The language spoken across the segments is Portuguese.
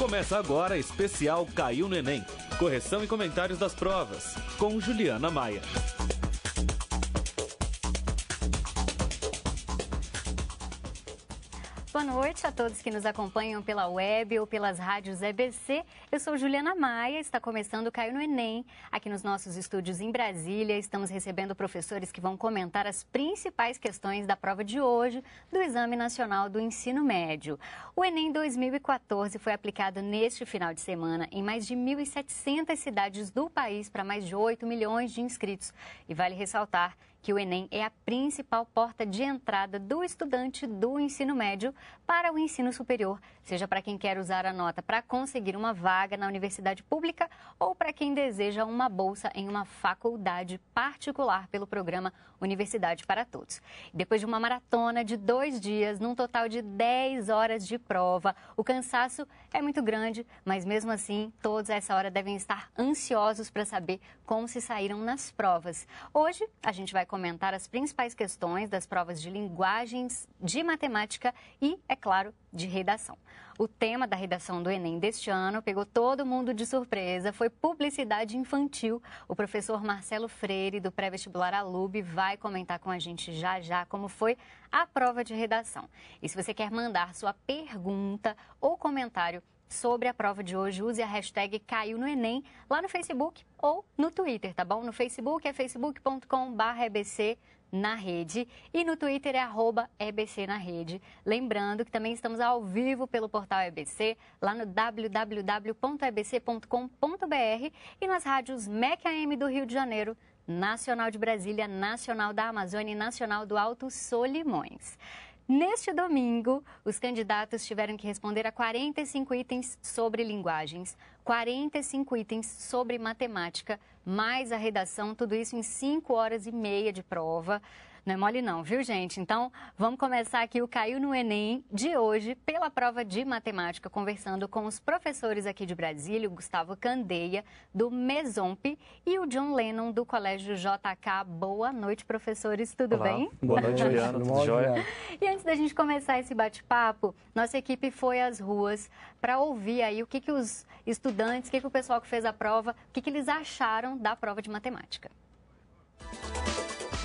Começa agora especial Caiu no Enem. Correção e comentários das provas, com Juliana Maia. Boa noite a todos que nos acompanham pela web ou pelas rádios EBC. Eu sou Juliana Maia, está começando o Caio no Enem. Aqui nos nossos estúdios em Brasília, estamos recebendo professores que vão comentar as principais questões da prova de hoje do Exame Nacional do Ensino Médio. O Enem 2014 foi aplicado neste final de semana em mais de 1.700 cidades do país para mais de 8 milhões de inscritos. E vale ressaltar que o Enem é a principal porta de entrada do estudante do ensino médio para o ensino superior, seja para quem quer usar a nota para conseguir uma vaga na universidade pública ou para quem deseja uma bolsa em uma faculdade particular pelo programa Universidade para Todos. Depois de uma maratona de dois dias, num total de 10 horas de prova, o cansaço é muito grande, mas mesmo assim, todos a essa hora devem estar ansiosos para saber como se saíram nas provas. Hoje, a gente vai comentar as principais questões das provas de linguagens, de matemática e, é claro, de redação. O tema da redação do Enem deste ano pegou todo mundo de surpresa, foi publicidade infantil. O professor Marcelo Freire, do pré-vestibular Alube vai comentar com a gente já já como foi a prova de redação. E se você quer mandar sua pergunta ou comentário, sobre a prova de hoje, use a hashtag Caiu no Enem lá no Facebook ou no Twitter, tá bom? No Facebook é facebook.com.br na rede e no Twitter é arroba EBC na rede. Lembrando que também estamos ao vivo pelo portal EBC, lá no www.ebc.com.br e nas rádios MEC AM do Rio de Janeiro, Nacional de Brasília, Nacional da Amazônia e Nacional do Alto Solimões. Neste domingo, os candidatos tiveram que responder a 45 itens sobre linguagens, 45 itens sobre matemática, mais a redação, tudo isso em 5 horas e meia de prova. Não é mole não, viu gente? Então, vamos começar aqui o Caiu no Enem de hoje pela prova de matemática, conversando com os professores aqui de Brasília, o Gustavo Candeia, do Mesomp, e o John Lennon, do Colégio JK. Boa noite, professores, tudo Olá. bem? Boa noite, Juliana, tudo jóia? E antes da gente começar esse bate-papo, nossa equipe foi às ruas para ouvir aí o que, que os estudantes, o que, que o pessoal que fez a prova, o que, que eles acharam da prova de matemática.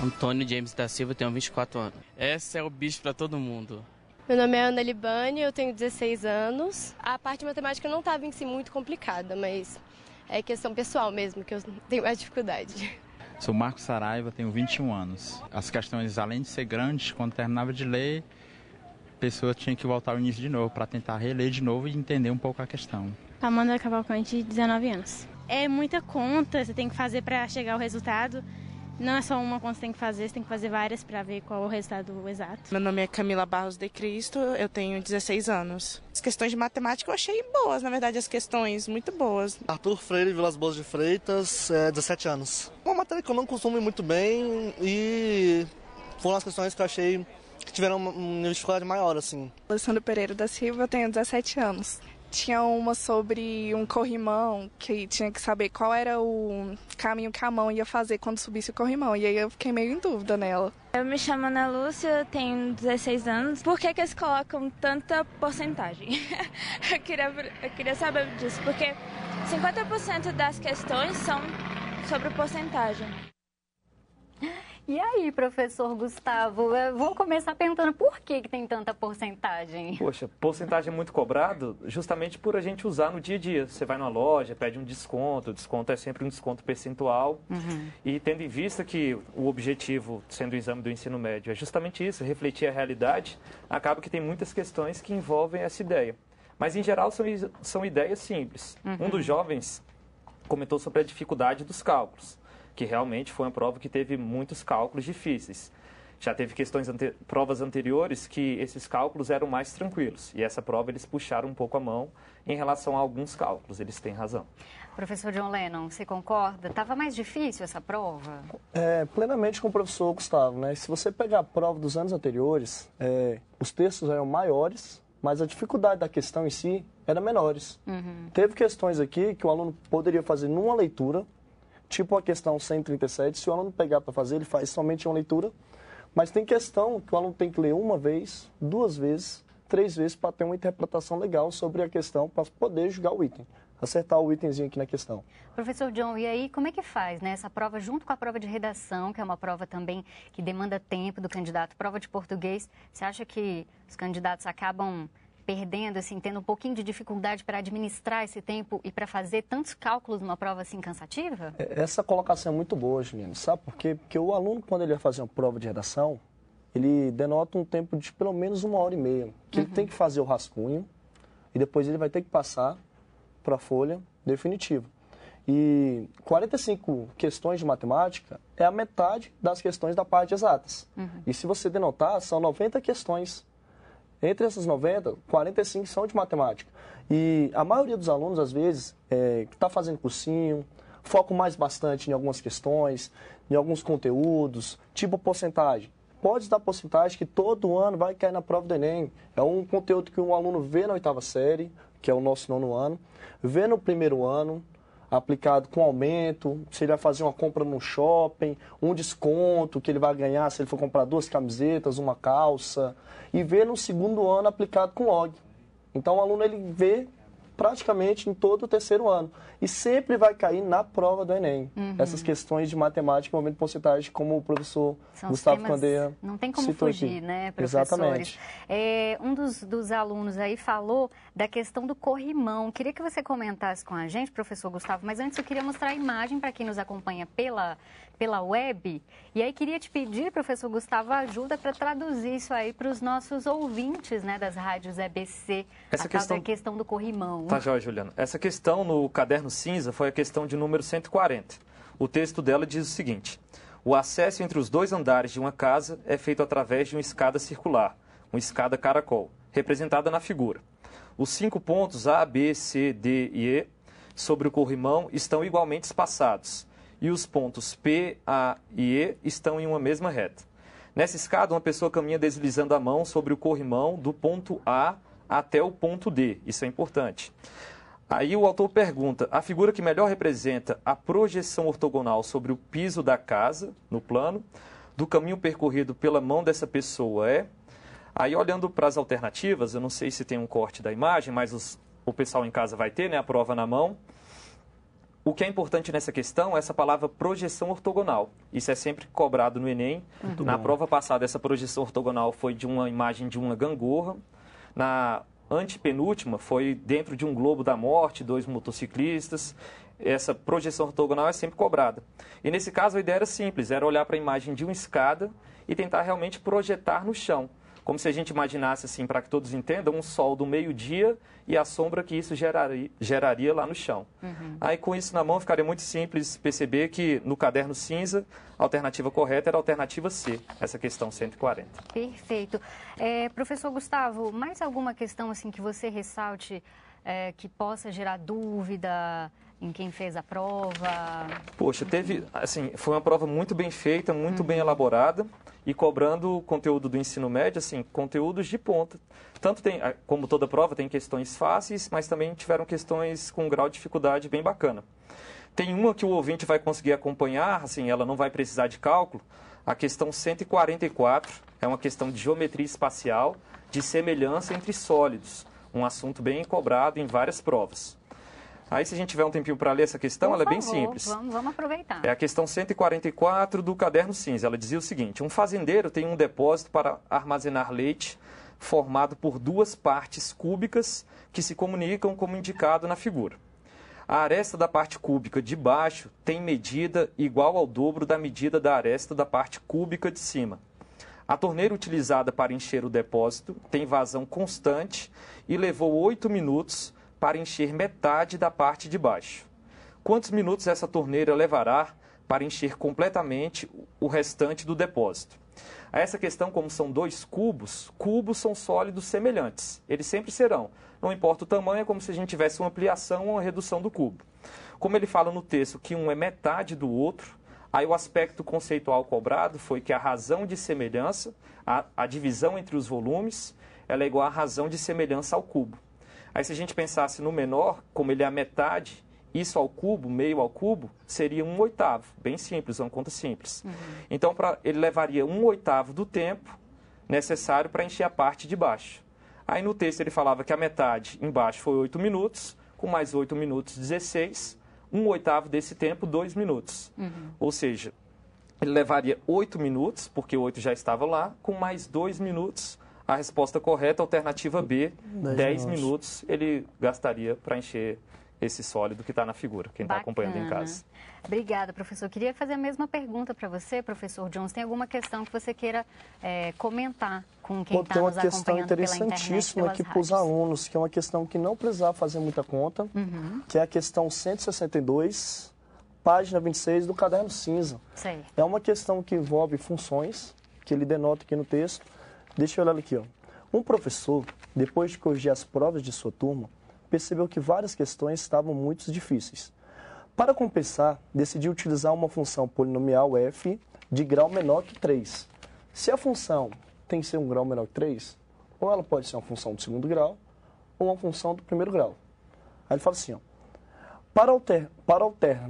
Antônio James da Silva, tenho 24 anos. Essa é o bicho para todo mundo. Meu nome é Ana Libani, eu tenho 16 anos. A parte matemática não estava em si muito complicada, mas é questão pessoal mesmo que eu tenho mais dificuldade. Sou Marcos Saraiva, tenho 21 anos. As questões, além de ser grandes, quando terminava de ler, a pessoa tinha que voltar ao início de novo para tentar reler de novo e entender um pouco a questão. Amanda Cavalcante, 19 anos. É muita conta, você tem que fazer para chegar ao resultado. Não é só uma coisa que você tem que fazer, você tem que fazer várias para ver qual é o resultado exato. Meu nome é Camila Barros de Cristo, eu tenho 16 anos. As questões de matemática eu achei boas, na verdade, as questões muito boas. Arthur Freire, Vilas Boas de Freitas, é, 17 anos. Uma matéria que eu não consumo muito bem e foram as questões que eu achei que tiveram uma dificuldade maior, assim. Alessandro Pereira da Silva, eu tenho 17 anos tinha uma sobre um corrimão que tinha que saber qual era o caminho que a mão ia fazer quando subisse o corrimão. E aí eu fiquei meio em dúvida nela. Eu me chamo Ana Lúcia, tenho 16 anos. Por que, que eles colocam tanta porcentagem? eu, queria, eu queria saber disso, porque 50% das questões são sobre porcentagem. E aí, professor Gustavo, vou começar perguntando por que, que tem tanta porcentagem? Poxa, porcentagem é muito cobrado justamente por a gente usar no dia a dia. Você vai numa loja, pede um desconto, o desconto é sempre um desconto percentual. Uhum. E tendo em vista que o objetivo, sendo o exame do ensino médio, é justamente isso, refletir a realidade, acaba que tem muitas questões que envolvem essa ideia. Mas, em geral, são, são ideias simples. Uhum. Um dos uhum. jovens comentou sobre a dificuldade dos cálculos que realmente foi uma prova que teve muitos cálculos difíceis. Já teve questões, ante... provas anteriores que esses cálculos eram mais tranquilos. E essa prova eles puxaram um pouco a mão em relação a alguns cálculos. Eles têm razão. Professor John Lennon, você concorda? Estava mais difícil essa prova? É, plenamente com o professor Gustavo. Né? Se você pegar a prova dos anos anteriores, é, os textos eram maiores, mas a dificuldade da questão em si era menores. Uhum. Teve questões aqui que o aluno poderia fazer numa leitura, tipo a questão 137, se o aluno pegar para fazer, ele faz somente uma leitura, mas tem questão que o aluno tem que ler uma vez, duas vezes, três vezes para ter uma interpretação legal sobre a questão, para poder julgar o item acertar o itemzinho aqui na questão. Professor John, e aí como é que faz né, essa prova junto com a prova de redação, que é uma prova também que demanda tempo do candidato, prova de português, você acha que os candidatos acabam perdendo, assim, tendo um pouquinho de dificuldade para administrar esse tempo e para fazer tantos cálculos numa prova assim cansativa? É, essa colocação é muito boa, Juliana. Sabe por quê? Porque o aluno, quando ele vai fazer uma prova de redação, ele denota um tempo de pelo menos uma hora e meia, que uhum. ele tem que fazer o rascunho e depois ele vai ter que passar para a folha definitiva. E 45 questões de matemática é a metade das questões da parte de exatas. Uhum. E se você denotar, são 90 questões entre essas 90, 45 são de matemática. E a maioria dos alunos, às vezes, é, está fazendo cursinho, foco mais bastante em algumas questões, em alguns conteúdos, tipo porcentagem. Pode dar porcentagem que todo ano vai cair na prova do Enem. É um conteúdo que um aluno vê na oitava série, que é o nosso nono ano, vê no primeiro ano, aplicado com aumento, se ele vai fazer uma compra no shopping, um desconto que ele vai ganhar se ele for comprar duas camisetas, uma calça, e vê no segundo ano aplicado com log. Então o aluno ele vê praticamente em todo o terceiro ano. E sempre vai cair na prova do Enem. Uhum. Essas questões de matemática, momento de porcentagem, como o professor São Gustavo Candeia Não tem como fugir, aqui. né, professores? Exatamente. É, um dos, dos alunos aí falou da questão do corrimão. Queria que você comentasse com a gente, professor Gustavo, mas antes eu queria mostrar a imagem para quem nos acompanha pela pela web. E aí queria te pedir, professor Gustavo, ajuda para traduzir isso aí para os nossos ouvintes né, das rádios EBC, essa a questão... questão do corrimão. Tá joia, Juliana. Essa questão no caderno cinza foi a questão de número 140. O texto dela diz o seguinte: O acesso entre os dois andares de uma casa é feito através de uma escada circular, uma escada caracol, representada na figura. Os cinco pontos A, B, C, D e E sobre o corrimão estão igualmente espaçados e os pontos P, A e E estão em uma mesma reta. Nessa escada, uma pessoa caminha deslizando a mão sobre o corrimão do ponto A até o ponto D. Isso é importante. Aí o autor pergunta: a figura que melhor representa a projeção ortogonal sobre o piso da casa, no plano, do caminho percorrido pela mão dessa pessoa é. Aí, olhando para as alternativas, eu não sei se tem um corte da imagem, mas os, o pessoal em casa vai ter né, a prova na mão. O que é importante nessa questão é essa palavra projeção ortogonal. Isso é sempre cobrado no Enem. Muito na bom. prova passada, essa projeção ortogonal foi de uma imagem de uma gangorra. Na antepenúltima, foi dentro de um globo da morte, dois motociclistas. Essa projeção ortogonal é sempre cobrada. E nesse caso, a ideia era simples, era olhar para a imagem de uma escada e tentar realmente projetar no chão como se a gente imaginasse, assim, para que todos entendam, um sol do meio-dia e a sombra que isso geraria, geraria lá no chão. Uhum. Aí, com isso na mão, ficaria muito simples perceber que no caderno cinza, a alternativa correta era a alternativa C, essa questão 140. Perfeito. É, professor Gustavo, mais alguma questão assim que você ressalte é, que possa gerar dúvida? em quem fez a prova? Poxa, teve, assim, foi uma prova muito bem feita, muito uhum. bem elaborada e cobrando o conteúdo do ensino médio, assim, conteúdos de ponta. Tanto tem, ah, como toda prova, tem questões fáceis, mas também tiveram questões com um grau de dificuldade bem bacana. Tem uma que o ouvinte vai conseguir acompanhar, assim, ela não vai precisar de cálculo. A questão 144 é uma questão de geometria espacial, de semelhança entre sólidos, um assunto bem cobrado em várias provas. Aí, se a gente tiver um tempinho para ler essa questão, Por ela favor, é bem simples. Vamos, vamos aproveitar. É a questão 144 do Caderno Cinza. Ela dizia o seguinte: um fazendeiro tem um depósito para armazenar leite formado por duas partes cúbicas que se comunicam como indicado na figura. A aresta da parte cúbica de baixo tem medida igual ao dobro da medida da aresta da parte cúbica de cima. A torneira utilizada para encher o depósito tem vazão constante e levou 8 minutos para encher metade da parte de baixo. Quantos minutos essa torneira levará para encher completamente o restante do depósito? A essa questão, como são dois cubos, cubos são sólidos semelhantes. Eles sempre serão. Não importa o tamanho, é como se a gente tivesse uma ampliação ou uma redução do cubo. Como ele fala no texto que um é metade do outro, aí o aspecto conceitual cobrado foi que a razão de semelhança, a, a divisão entre os volumes, ela é igual à razão de semelhança ao cubo. Aí se a gente pensasse no menor, como ele é a metade, isso ao cubo, meio ao cubo, seria um oitavo. Bem simples, é uma conta simples. Uhum. Então, pra, ele levaria um oitavo do tempo necessário para encher a parte de baixo. Aí no texto ele falava que a metade embaixo foi oito minutos, com mais oito minutos, 16. Um oitavo desse tempo, dois minutos. Uhum. Ou seja, ele levaria oito minutos, porque oito já estava lá, com mais dois minutos, a resposta correta, alternativa B, 10, minutos. ele gastaria para encher esse sólido que está na figura, quem está acompanhando em casa. Obrigada, professor. Queria fazer a mesma pergunta para você, professor Jones. Tem alguma questão que você queira é, comentar com quem está nos acompanhando Tem uma questão interessantíssima aqui para os alunos, que é uma questão que não precisava fazer muita conta, uhum. que é a questão 162, página 26 do Caderno Cinza. Sei. É uma questão que envolve funções, que ele denota aqui no texto, Deixa eu olhar aqui, ó. Um professor, depois de corrigir as provas de sua turma, percebeu que várias questões estavam muito difíceis. Para compensar, decidiu utilizar uma função polinomial f de grau menor que 3. Se a função tem que ser um grau menor que 3, ou ela pode ser uma função do segundo grau, ou uma função do primeiro grau. Aí ele fala assim, ó, para, alter, para alter,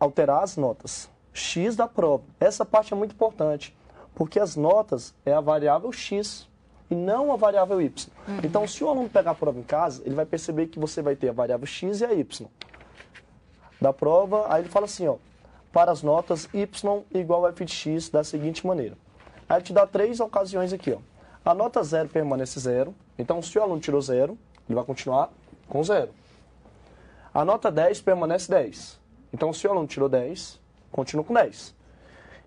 alterar as notas x da prova, essa parte é muito importante, porque as notas é a variável X e não a variável Y. Uhum. Então, se o aluno pegar a prova em casa, ele vai perceber que você vai ter a variável X e a Y. Da prova, aí ele fala assim, ó, para as notas Y igual a F de X da seguinte maneira. Aí ele te dá três ocasiões aqui, ó. A nota zero permanece zero. Então, se o aluno tirou zero, ele vai continuar com zero. A nota 10 permanece 10. Então, se o aluno tirou 10, continua com 10.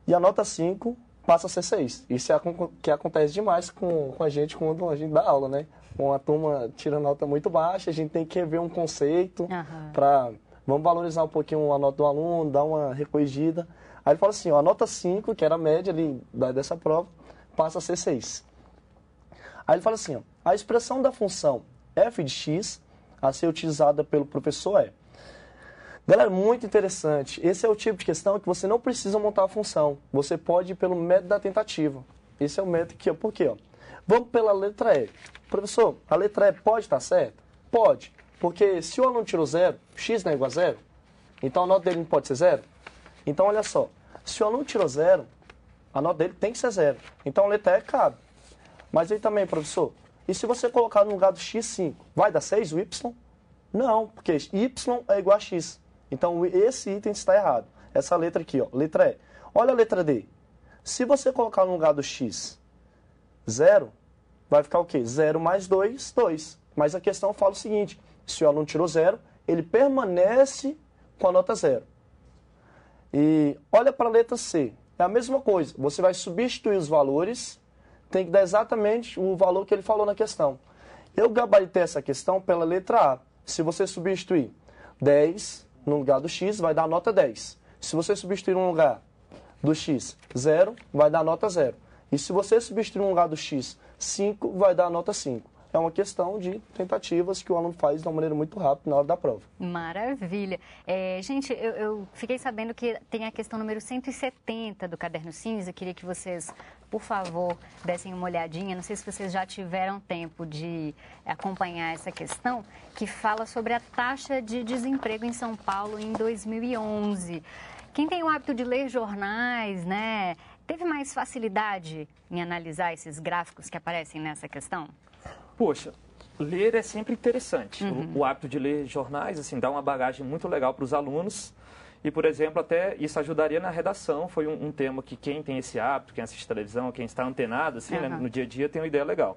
E a nota 5 passa a ser seis. Isso é que acontece demais com, com a gente quando a gente dá aula, né? Com a turma tirando nota muito baixa, a gente tem que rever um conceito uhum. para... Vamos valorizar um pouquinho a nota do aluno, dar uma recorrigida. Aí ele fala assim, ó, a nota 5, que era a média ali dessa prova, passa a ser 6. Aí ele fala assim, ó, a expressão da função f de x a ser utilizada pelo professor é Galera, muito interessante. Esse é o tipo de questão que você não precisa montar a função. Você pode ir pelo método da tentativa. Esse é o método que eu... Por quê? Ó? Vamos pela letra E. Professor, a letra E pode estar tá certa? Pode. Porque se o aluno tirou zero, x não é igual a zero, então a nota dele não pode ser zero? Então, olha só. Se o aluno tirou zero, a nota dele tem que ser zero. Então, a letra E cabe. Mas aí também, professor, e se você colocar no lugar do x5, vai dar 6 o y? Não, porque y é igual a x. Então esse item está errado. Essa letra aqui, ó, letra E. Olha a letra D. Se você colocar no lugar do x 0, vai ficar o quê? 0 mais 2, 2. Mas a questão fala o seguinte, se o aluno tirou 0, ele permanece com a nota 0. E olha para a letra C. É a mesma coisa. Você vai substituir os valores, tem que dar exatamente o valor que ele falou na questão. Eu gabaritei essa questão pela letra A. Se você substituir 10 no lugar do x, vai dar nota 10. Se você substituir um lugar do x 0, vai dar nota 0. E se você substituir um lugar do x 5, vai dar nota 5 é uma questão de tentativas que o aluno faz de uma maneira muito rápida na hora da prova. Maravilha. É, gente, eu, eu, fiquei sabendo que tem a questão número 170 do Caderno Cinza, eu queria que vocês por favor, dessem uma olhadinha. Não sei se vocês já tiveram tempo de acompanhar essa questão, que fala sobre a taxa de desemprego em São Paulo em 2011. Quem tem o hábito de ler jornais, né, teve mais facilidade em analisar esses gráficos que aparecem nessa questão? Poxa, ler é sempre interessante. Uhum. O, o hábito de ler jornais, assim, dá uma bagagem muito legal para os alunos. E, por exemplo, até isso ajudaria na redação. Foi um, um tema que quem tem esse hábito, quem assiste televisão, quem está antenado, assim, uhum. né, no dia a dia, tem uma ideia legal.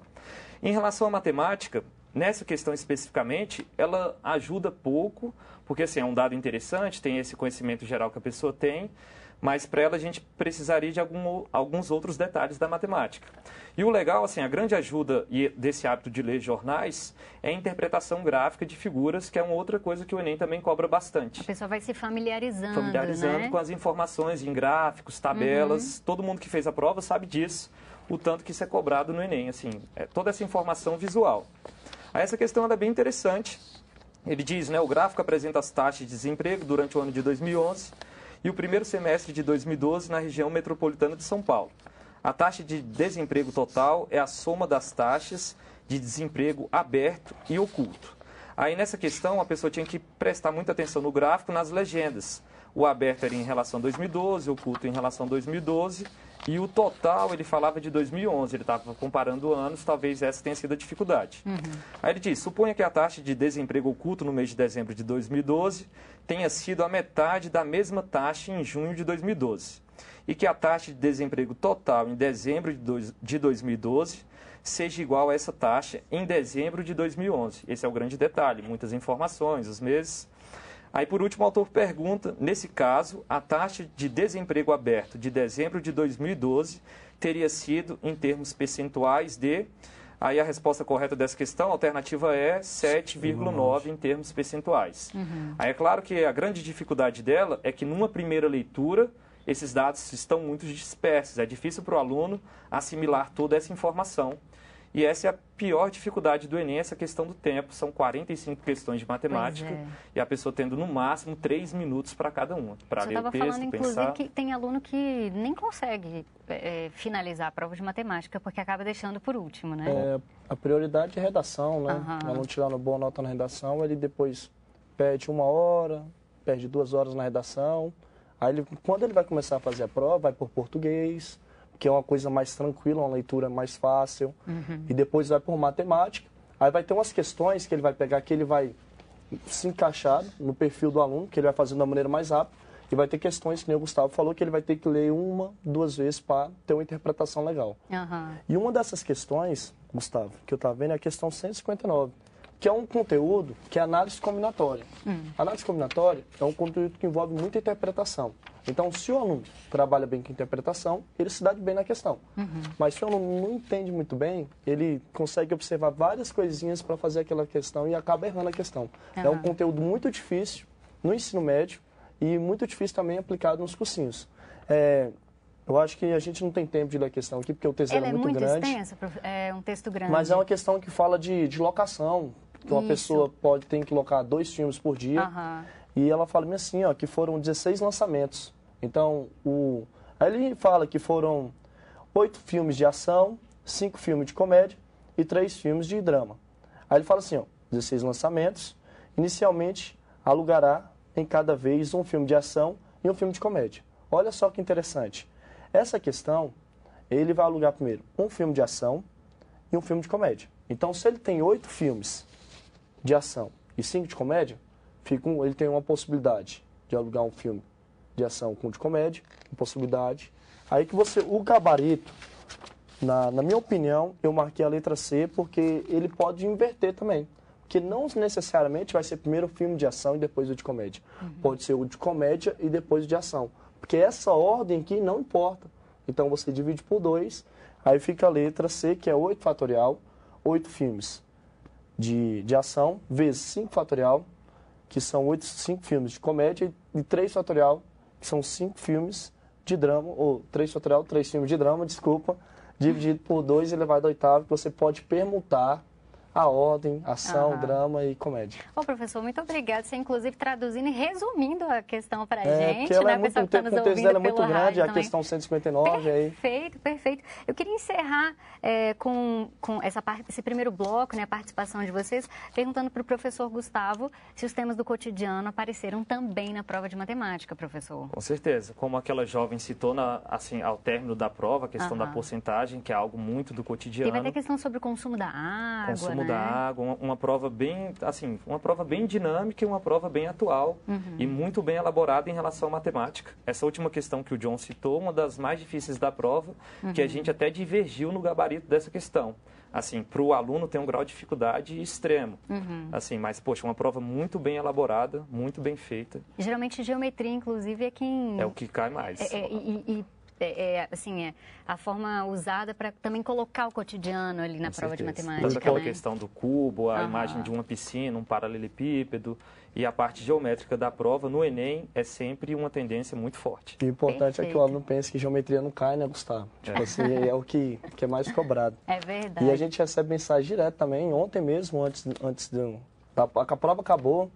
Em relação à matemática, nessa questão especificamente, ela ajuda pouco, porque, assim, é um dado interessante, tem esse conhecimento geral que a pessoa tem, mas para ela a gente precisaria de algum, alguns outros detalhes da matemática. E o legal, assim, a grande ajuda desse hábito de ler jornais é a interpretação gráfica de figuras, que é uma outra coisa que o Enem também cobra bastante. A pessoa vai se familiarizando, Familiarizando né? com as informações em gráficos, tabelas, uhum. todo mundo que fez a prova sabe disso, o tanto que isso é cobrado no Enem, assim, é toda essa informação visual. Aí essa questão é bem interessante, ele diz, né, o gráfico apresenta as taxas de desemprego durante o ano de 2011 e o primeiro semestre de 2012 na região metropolitana de São Paulo. A taxa de desemprego total é a soma das taxas de desemprego aberto e oculto. Aí nessa questão a pessoa tinha que prestar muita atenção no gráfico, nas legendas. O aberto era em relação a 2012, o oculto em relação a 2012 e o total, ele falava de 2011, ele estava comparando anos, talvez essa tenha sido a dificuldade. Uhum. Aí ele diz: suponha que a taxa de desemprego oculto no mês de dezembro de 2012 tenha sido a metade da mesma taxa em junho de 2012, e que a taxa de desemprego total em dezembro de 2012 seja igual a essa taxa em dezembro de 2011. Esse é o grande detalhe, muitas informações, os meses. Aí, por último, o autor pergunta: nesse caso, a taxa de desemprego aberto de dezembro de 2012 teria sido, em termos percentuais, de. Aí a resposta correta dessa questão, a alternativa é 7,9 em termos percentuais. Uhum. Aí é claro que a grande dificuldade dela é que numa primeira leitura esses dados estão muito dispersos. É difícil para o aluno assimilar toda essa informação e essa é a pior dificuldade do Enem, essa questão do tempo. São 45 questões de matemática é. e a pessoa tendo no máximo 3 minutos para cada uma. Para ler o texto, falando, pensar... inclusive, que tem aluno que nem consegue é, finalizar a prova de matemática porque acaba deixando por último, né? É, a prioridade é redação, né? Uhum. O aluno tirando boa nota na redação, ele depois perde uma hora, perde duas horas na redação. Aí, ele, quando ele vai começar a fazer a prova, vai por português que é uma coisa mais tranquila, uma leitura mais fácil. Uhum. E depois vai por matemática. Aí vai ter umas questões que ele vai pegar que ele vai se encaixar no perfil do aluno, que ele vai fazer de uma maneira mais rápida. E vai ter questões, que o Gustavo falou, que ele vai ter que ler uma, duas vezes para ter uma interpretação legal. Uhum. E uma dessas questões, Gustavo, que eu estava vendo é a questão 159, que é um conteúdo que é análise combinatória. Hum. Análise combinatória é um conteúdo que envolve muita interpretação. Então, se o aluno trabalha bem com interpretação, ele se dá de bem na questão. Uhum. Mas se o aluno não entende muito bem, ele consegue observar várias coisinhas para fazer aquela questão e acaba errando a questão. Uhum. É um conteúdo muito difícil no ensino médio e muito difícil também aplicado nos cursinhos. É, eu acho que a gente não tem tempo de ler a questão aqui, porque o texto é, é muito, muito, grande. é um texto grande. Mas é uma questão que fala de, de locação, então Isso. a pessoa pode ter que locar dois filmes por dia. Uhum. E ela fala assim, ó, que foram 16 lançamentos. Então, o aí ele fala que foram oito filmes de ação, cinco filmes de comédia e três filmes de drama. Aí ele fala assim, ó, 16 lançamentos. Inicialmente alugará em cada vez um filme de ação e um filme de comédia. Olha só que interessante. Essa questão, ele vai alugar primeiro um filme de ação e um filme de comédia. Então, se ele tem oito filmes de ação e cinco de comédia, fica um, ele tem uma possibilidade de alugar um filme de ação com de comédia, uma possibilidade. Aí que você, o gabarito, na, na minha opinião, eu marquei a letra C porque ele pode inverter também. Porque não necessariamente vai ser primeiro o filme de ação e depois o de comédia. Uhum. Pode ser o de comédia e depois o de ação. Porque é essa ordem aqui não importa. Então você divide por dois, aí fica a letra C, que é 8 fatorial, 8 filmes de, de ação, vezes 5 fatorial, que são 5 filmes de comédia, e 3 fatorial, que são 5 filmes de drama, ou 3 fatorial, 3 filmes de drama, desculpa, dividido por 2 elevado a oitavo, que você pode permutar a ordem, ação, drama e comédia. Ô, professor, muito obrigado. Você, inclusive, traduzindo e resumindo a questão para a é, gente. Ela né? é muito, o que tá contexto dela é muito grande, a também. questão 159 perfeito, aí. Perfeito, perfeito. Eu queria encerrar é, com, com essa parte, esse primeiro bloco, né, a participação de vocês, perguntando para o professor Gustavo se os temas do cotidiano apareceram também na prova de matemática, professor. Com certeza. Como aquela jovem citou na, assim, ao término da prova, a questão da porcentagem, que é algo muito do cotidiano. E vai ter questão sobre o consumo da água, consumo né? da é. água, uma, uma, prova bem, assim, uma prova bem dinâmica e uma prova bem atual uhum. e muito bem elaborada em relação à matemática. Essa última questão que o John citou, uma das mais difíceis da prova, uhum. que a uhum. gente até divergiu no gabarito dessa questão assim, para o aluno tem um grau de dificuldade extremo. Uhum. Assim, mas, poxa, uma prova muito bem elaborada, muito bem feita. Geralmente, geometria, inclusive, é quem... É o que cai mais. É, é, e, e é, é, assim, é a forma usada para também colocar o cotidiano ali na Com prova certeza. de matemática. Toda aquela né? questão do cubo, a imagem de uma piscina, um paralelepípedo e a parte geométrica da prova no Enem é sempre uma tendência muito forte. E o importante Perfeito. é que o aluno pense que geometria não cai, né, Gustavo? É. Tipo assim, é, é o que, que é mais cobrado. É verdade. E a gente recebe mensagem direto também, ontem mesmo, antes, antes do... A, a prova acabou,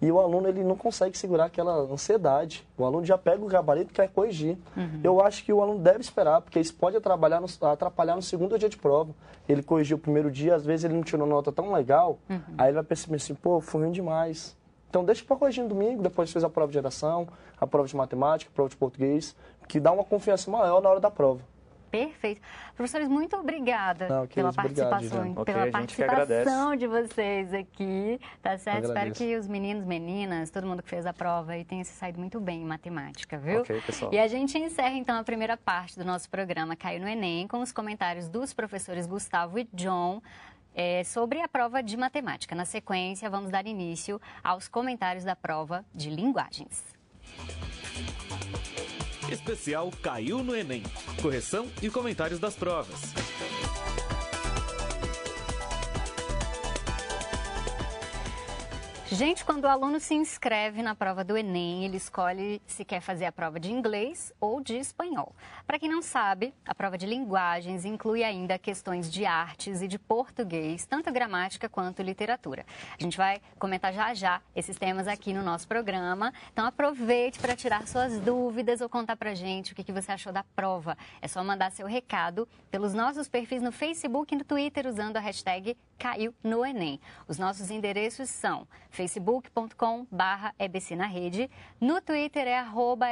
e o aluno ele não consegue segurar aquela ansiedade. O aluno já pega o gabarito e quer corrigir. Uhum. Eu acho que o aluno deve esperar, porque isso pode atrapalhar no, atrapalhar no segundo dia de prova. Ele corrigiu o primeiro dia, às vezes ele não tirou nota tão legal, uhum. aí ele vai perceber assim, pô, fui ruim demais. Então deixa para corrigir no domingo, depois fez a prova de geração, a prova de matemática, a prova de português, que dá uma confiança maior na hora da prova. Perfeito. Professores, muito obrigada Não, pela participação, obrigado, pela participação de vocês aqui, tá certo? Espero que os meninos, meninas, todo mundo que fez a prova aí tenha se saído muito bem em matemática, viu? Ok, pessoal. E a gente encerra então a primeira parte do nosso programa Caiu no Enem com os comentários dos professores Gustavo e John. É, sobre a prova de matemática. Na sequência, vamos dar início aos comentários da prova de linguagens. Especial Caiu no Enem. Correção e comentários das provas. Gente, quando o aluno se inscreve na prova do Enem, ele escolhe se quer fazer a prova de inglês ou de espanhol. Para quem não sabe, a prova de linguagens inclui ainda questões de artes e de português, tanto gramática quanto literatura. A gente vai comentar já já esses temas aqui no nosso programa. Então aproveite para tirar suas dúvidas ou contar para gente o que você achou da prova. É só mandar seu recado pelos nossos perfis no Facebook e no Twitter usando a hashtag caiu no Enem. Os nossos endereços são facebook.com/barra EBC na rede, no Twitter é arroba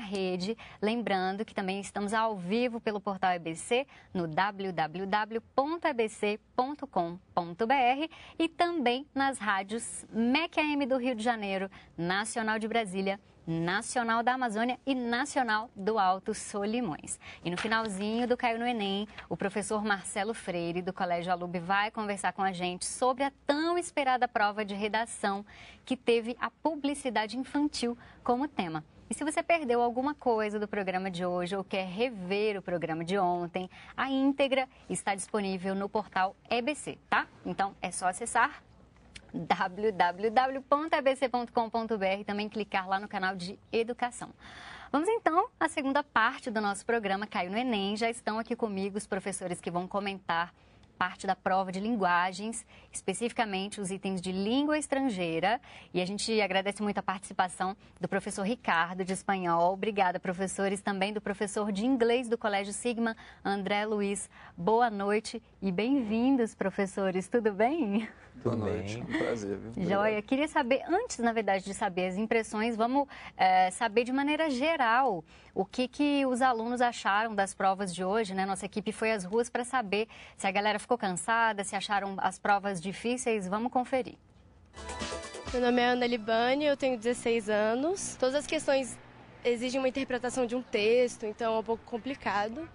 rede. Lembrando que também estamos ao vivo pelo portal EBC no www.ebc.com.br e também nas rádios MEC AM do Rio de Janeiro, Nacional de Brasília Nacional da Amazônia e Nacional do Alto Solimões. E no finalzinho do Caio no Enem, o professor Marcelo Freire, do Colégio Alube, vai conversar com a gente sobre a tão esperada prova de redação que teve a publicidade infantil como tema. E se você perdeu alguma coisa do programa de hoje ou quer rever o programa de ontem, a íntegra está disponível no portal EBC, tá? Então é só acessar www.abc.com.br e também clicar lá no canal de Educação. Vamos então à segunda parte do nosso programa Caiu no Enem. Já estão aqui comigo os professores que vão comentar parte da prova de linguagens, especificamente os itens de língua estrangeira. E a gente agradece muito a participação do professor Ricardo de espanhol. Obrigada, professores, também do professor de inglês do Colégio Sigma, André Luiz. Boa noite e bem-vindos, professores. Tudo bem? Boa noite, um prazer. Viu? Joia, queria saber, antes, na verdade, de saber as impressões, vamos é, saber de maneira geral o que, que os alunos acharam das provas de hoje, né? Nossa equipe foi às ruas para saber se a galera ficou cansada, se acharam as provas difíceis, vamos conferir. Meu nome é Ana Libani, eu tenho 16 anos. Todas as questões exigem uma interpretação de um texto, então é um pouco complicado,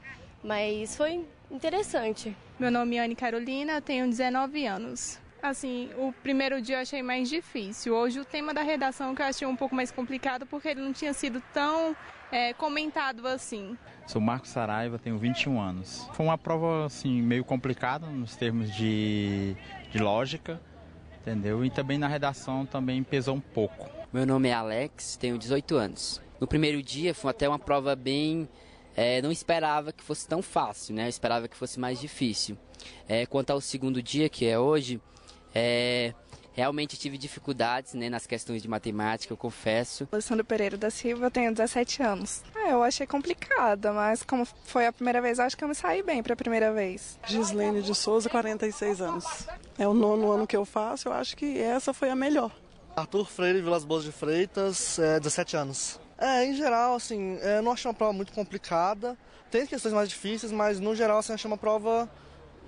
mas foi interessante. Meu nome é Anne Carolina, eu tenho 19 anos. Assim, o primeiro dia eu achei mais difícil. Hoje o tema da redação que eu achei um pouco mais complicado porque ele não tinha sido tão é, comentado assim. Sou Marcos Saraiva, tenho 21 anos. Foi uma prova assim meio complicada nos termos de, de lógica, entendeu? E também na redação também pesou um pouco. Meu nome é Alex, tenho 18 anos. No primeiro dia foi até uma prova bem é, não esperava que fosse tão fácil, né? Eu esperava que fosse mais difícil. É, quanto ao segundo dia, que é hoje, é, Realmente tive dificuldades né, nas questões de matemática, eu confesso. Alessandro Pereira da Silva, eu tenho 17 anos. Ah, eu achei complicada, mas como foi a primeira vez, acho que eu me saí bem para a primeira vez. Gislene de Souza, 46 anos. É o nono ano que eu faço, eu acho que essa foi a melhor. Arthur Freire, Vilas Boas de Freitas, é, 17 anos. É, em geral, assim, é, eu não achei uma prova muito complicada. Tem questões mais difíceis, mas no geral, assim, achei uma prova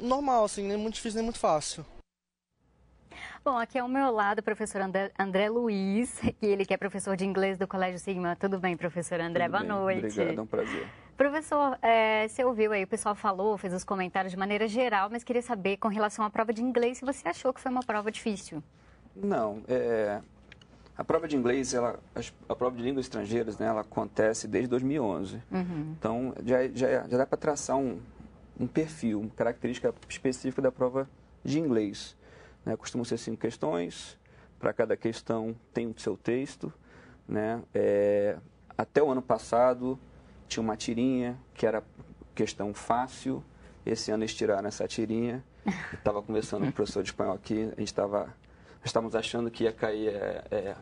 normal, assim, nem muito difícil, nem muito fácil. Bom, aqui ao meu lado, o professor André, André Luiz, que ele que é professor de inglês do Colégio Sigma. Tudo bem, professor André? Tudo Boa bem, noite. Obrigado, é um prazer. Professor, é, você ouviu aí, o pessoal falou, fez os comentários de maneira geral, mas queria saber com relação à prova de inglês se você achou que foi uma prova difícil. Não, é, a prova de inglês, ela, a prova de línguas estrangeiras, né, ela acontece desde 2011. Uhum. Então, já, já, já dá para traçar um, um perfil, uma característica específica da prova de inglês. Né? Costumam ser cinco questões, para cada questão tem o seu texto. Né? É, até o ano passado tinha uma tirinha que era questão fácil. Esse ano eles tiraram essa tirinha. Estava conversando com o professor de espanhol aqui, a gente estava. Estávamos achando que ia cair é, é,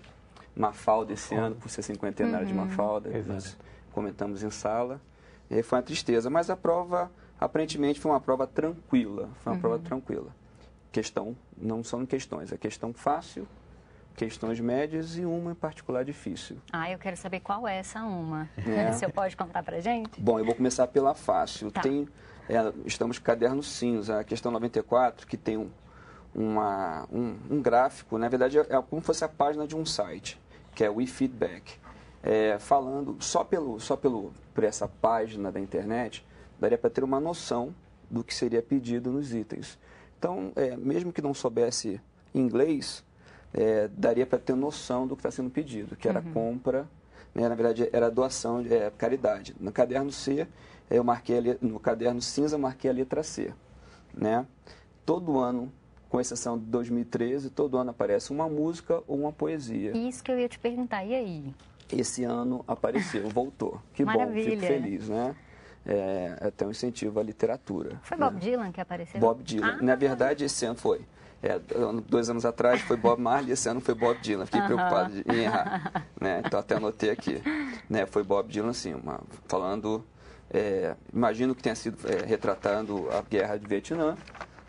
Mafalda esse ano, por ser cinquentenário uhum. de Mafalda. Exato. Comentamos em sala. E foi uma tristeza, mas a prova, aparentemente, foi uma prova tranquila. Foi uma uhum. prova tranquila questão, não são questões, é questão fácil, questões médias e uma em particular difícil. Ah, eu quero saber qual é essa uma. É. O senhor pode contar a gente? Bom, eu vou começar pela fácil. Tá. Tem, é, estamos com caderno cinza, a questão 94, que tem um, uma, um, um gráfico, na verdade é, é como se fosse a página de um site, que é o eFeedback. É, falando só pelo só pelo por essa página da internet daria para ter uma noção do que seria pedido nos itens então, é, mesmo que não soubesse inglês, é, daria para ter noção do que está sendo pedido, que era uhum. compra, né, na verdade era doação, é, caridade. No caderno C, é, eu marquei ali, no caderno cinza, marquei a letra C. Né? Todo ano com exceção de 2013, todo ano aparece uma música ou uma poesia. Isso que eu ia te perguntar, e aí? Esse ano apareceu, voltou. Que bom, fico feliz, né? é, até um incentivo à literatura. Foi né? Bob Dylan que apareceu? Bob Dylan. Ah. Na verdade, esse ano foi. É, dois anos atrás foi Bob Marley, esse ano foi Bob Dylan. Fiquei preocupado em errar. Né? Então até anotei aqui. Né? Foi Bob Dylan, sim, uma, falando. É, imagino que tenha sido é, retratando a guerra de Vietnã,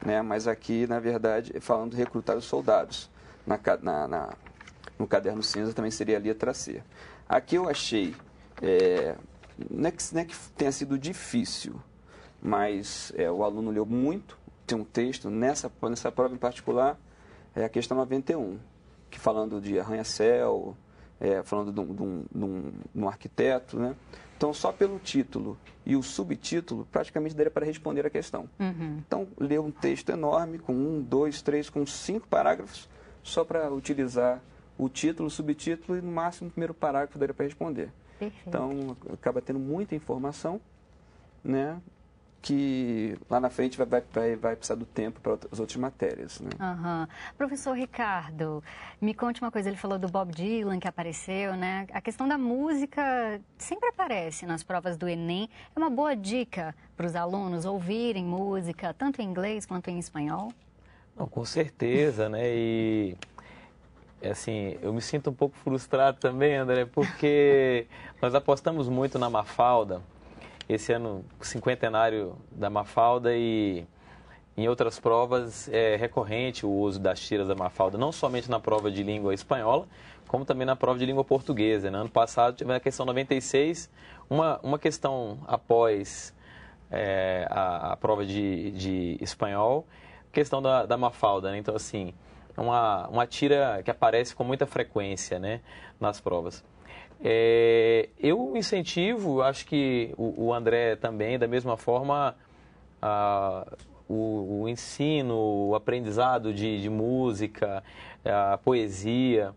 né? mas aqui, na verdade, falando de recrutar os soldados. Na, na, na no caderno cinza também seria a letra C. Aqui eu achei é, não é que, não é que tenha sido difícil, mas é, o aluno leu muito, tem um texto, nessa, nessa prova em particular, é a questão 91, que falando de arranha-céu, é, falando de um, de, um, de, um, de um, arquiteto, né? Então, só pelo título e o subtítulo, praticamente daria para responder a questão. Uhum. Então, leu um texto enorme, com um, dois, três, com cinco parágrafos, só para utilizar o título, o subtítulo e, no máximo, o primeiro parágrafo daria para responder. Perfeito. Então, acaba tendo muita informação, né? que lá na frente vai, vai, vai precisar do tempo para as outras matérias. Né? Uhum. Professor Ricardo, me conte uma coisa, ele falou do Bob Dylan que apareceu, né? A questão da música sempre aparece nas provas do Enem. É uma boa dica para os alunos ouvirem música, tanto em inglês quanto em espanhol? Não, com certeza, né? E é assim, eu me sinto um pouco frustrado também, André, porque nós apostamos muito na Mafalda, esse ano cinquentenário da Mafalda e em outras provas é recorrente o uso das tiras da Mafalda, não somente na prova de língua espanhola, como também na prova de língua portuguesa. no né? Ano passado tivemos a questão 96, uma, uma questão após é, a, a, prova de, de espanhol, questão da, da Mafalda. Né? Então, assim, é uma, uma tira que aparece com muita frequência né, nas provas. É, eu incentivo, acho que o, o, André também, da mesma forma, a, o, o, ensino, o aprendizado de, de música, a poesia.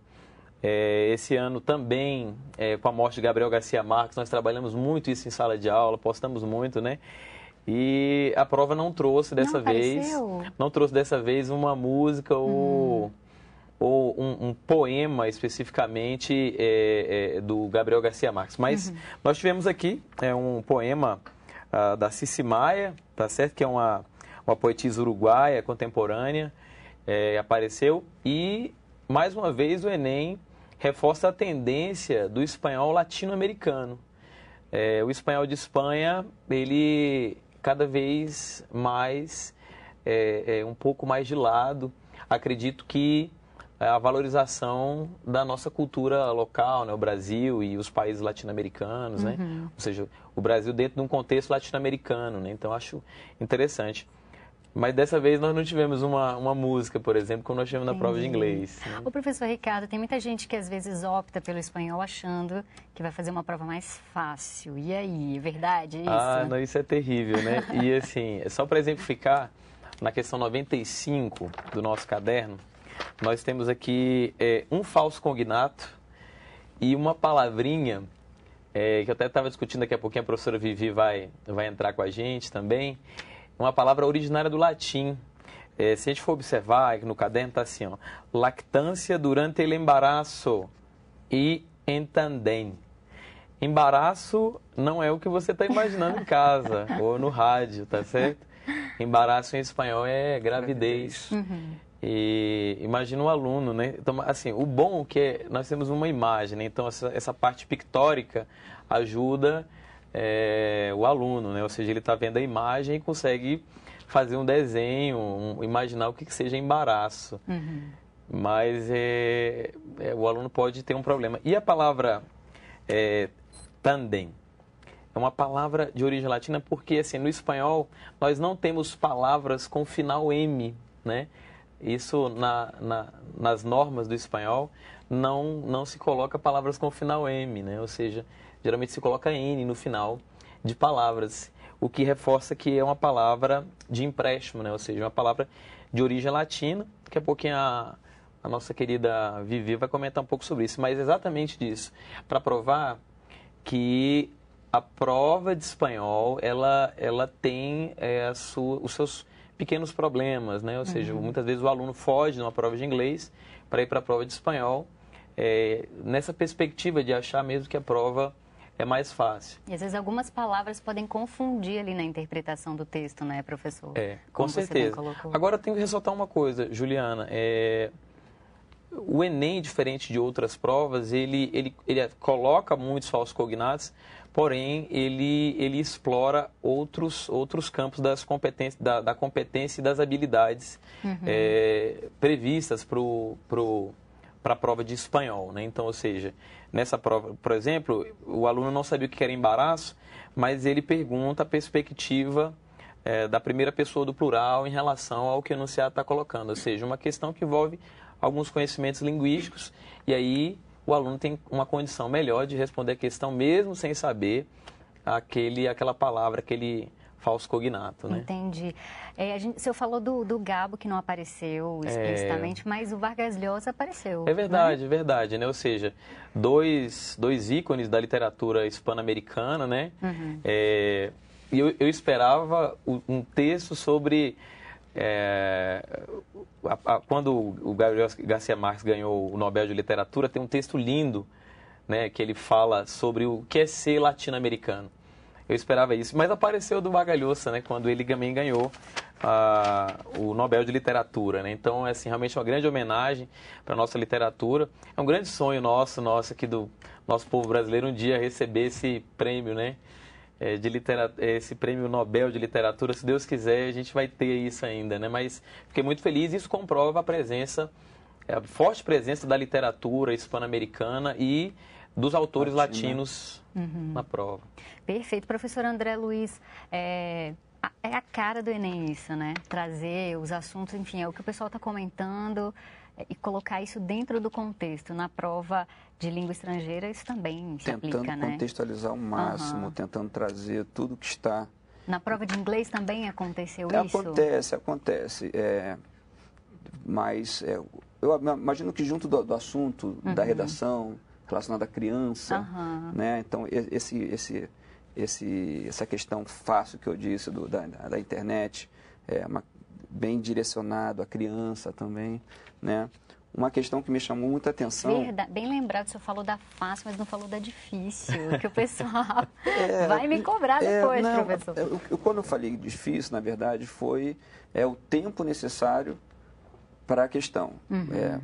É, esse ano também, é, com a morte de Gabriel Garcia Marques, nós trabalhamos muito isso em sala de aula, postamos muito, né? E a prova não trouxe dessa não vez. Apareceu. Não trouxe dessa vez uma música ou, hum. ou um, um, poema especificamente é, é, do Gabriel Garcia Marques. Mas uhum. nós tivemos aqui é, um poema uh, da Cici Maia, tá certo? Que é uma, uma poetisa uruguaia contemporânea. É, apareceu e, mais uma vez, o Enem reforça a tendência do espanhol latino-americano. É, o espanhol de Espanha, ele cada vez mais é, é, um pouco mais de lado. Acredito que é, a valorização da nossa cultura local, né? o Brasil e os países latino-americanos, né? uhum. né? ou seja, o Brasil dentro de um contexto latino-americano. Né? Então, acho interessante. Mas dessa vez nós não tivemos uma, uma música, por exemplo, como nós tivemos na prova de inglês. Né? O professor Ricardo, tem muita gente que às vezes opta pelo espanhol achando que vai fazer uma prova mais fácil. E aí, verdade é isso? Ah, não, isso é terrível, né? e assim, só para exemplificar, na questão 95 do nosso caderno, nós temos aqui é, um falso cognato e uma palavrinha é, que eu até estava discutindo daqui a pouquinho, a professora Vivi vai, vai entrar com a gente também uma palavra originária do latim. É, se a gente for observar, no caderno está assim, ó, lactância durante o embaraço e entendem. Embaraço não é o que você está imaginando em casa ou no rádio, tá certo? Embaraço em espanhol é gravidez. Uhum. E imagina um aluno, né? Então, assim, o bom é que nós temos uma imagem, né? então essa, essa parte pictórica ajuda é, o aluno, né? Ou seja, ele está vendo a imagem e consegue fazer um desenho, um, imaginar o que, que seja embaraço. Uhum. Mas é, é, o aluno pode ter um problema. E a palavra é, tandem é uma palavra de origem latina porque, assim, no espanhol nós não temos palavras com final M, né? Isso na, na, nas normas do espanhol não, não se coloca palavras com final M, né? Ou seja, geralmente se coloca N no final de palavras, o que reforça que é uma palavra de empréstimo, né? ou seja, uma palavra de origem latina. Daqui a pouquinho a, a nossa querida Vivi vai comentar um pouco sobre isso, mas exatamente disso, para provar que a prova de espanhol ela, ela tem é, sua, os seus pequenos problemas, né? Ou uhum. seja, muitas vezes o aluno foge de uma prova de inglês para ir para a prova de espanhol, é, nessa perspectiva de achar mesmo que a prova é mais fácil. E às vezes algumas palavras podem confundir ali na interpretação do texto, né, professor? É, com certeza. Agora tenho que ressaltar uma coisa, Juliana. É... O Enem, diferente de outras provas, ele, ele, ele coloca muitos falsos cognatos, porém ele, ele explora outros, outros campos das competência, da, da competência e das habilidades uhum. é, previstas para pro, pro, a prova de espanhol. Né? Então, ou seja, nessa prova. Por exemplo, o aluno não sabia o que era embaraço, mas ele pergunta a perspectiva é, da primeira pessoa do plural em relação ao que o enunciado está colocando, ou seja, uma questão que envolve alguns conhecimentos linguísticos, e aí o aluno tem uma condição melhor de responder a questão mesmo sem saber aquele, aquela palavra, aquele falso cognato, né? Entendi. É, a gente, o senhor falou do, do Gabo que não apareceu é. explicitamente, é... mas o Vargas Llosa apareceu. É, é? verdade, né? verdade, né? Ou seja, dois, dois ícones da literatura hispano-americana, né? Uhum. É, e eu, eu esperava um texto sobre é, a, a, quando o Gabriel Garcia Marques ganhou o Nobel de Literatura, tem um texto lindo né, que ele fala sobre o que é ser latino-americano eu esperava isso. Mas apareceu do Bagalhoça, né? Quando ele também ganhou ah, o Nobel de Literatura, né? Então, é assim, realmente é uma grande homenagem para a nossa literatura. É um grande sonho nosso, nosso aqui do nosso povo brasileiro, um dia receber esse prêmio, né? É, de litera... É, esse prêmio Nobel de literatura, se Deus quiser, a gente vai ter isso ainda, né? Mas fiquei muito feliz, e isso comprova a presença, a forte presença da literatura hispano-americana e dos autores Latina. Né? latinos uhum. na prova. Perfeito. Professor André Luiz, é, é a cara do Enem isso, né? Trazer os assuntos, enfim, é o que o pessoal está comentando é, e colocar isso dentro do contexto. Na prova de língua estrangeira, isso também se tentando aplica, né? Tentando contextualizar ao máximo, uhum. tentando trazer tudo que está... Na prova de inglês também aconteceu isso? Acontece, acontece. É, mas é, eu imagino que junto do, do assunto uhum. da redação relacionado à criança, uhum. né? Então esse esse esse essa questão fácil que eu disse do, da, da internet é uma, bem direcionado à criança também, né? Uma questão que me chamou muita atenção. Verdade. Bem lembrado, você falou da fácil, mas não falou da difícil, que o pessoal é, vai me cobrar é, é depois, não, professor. Eu, eu, quando eu falei difícil, na verdade, foi é, o tempo necessário para a questão. Uhum. É,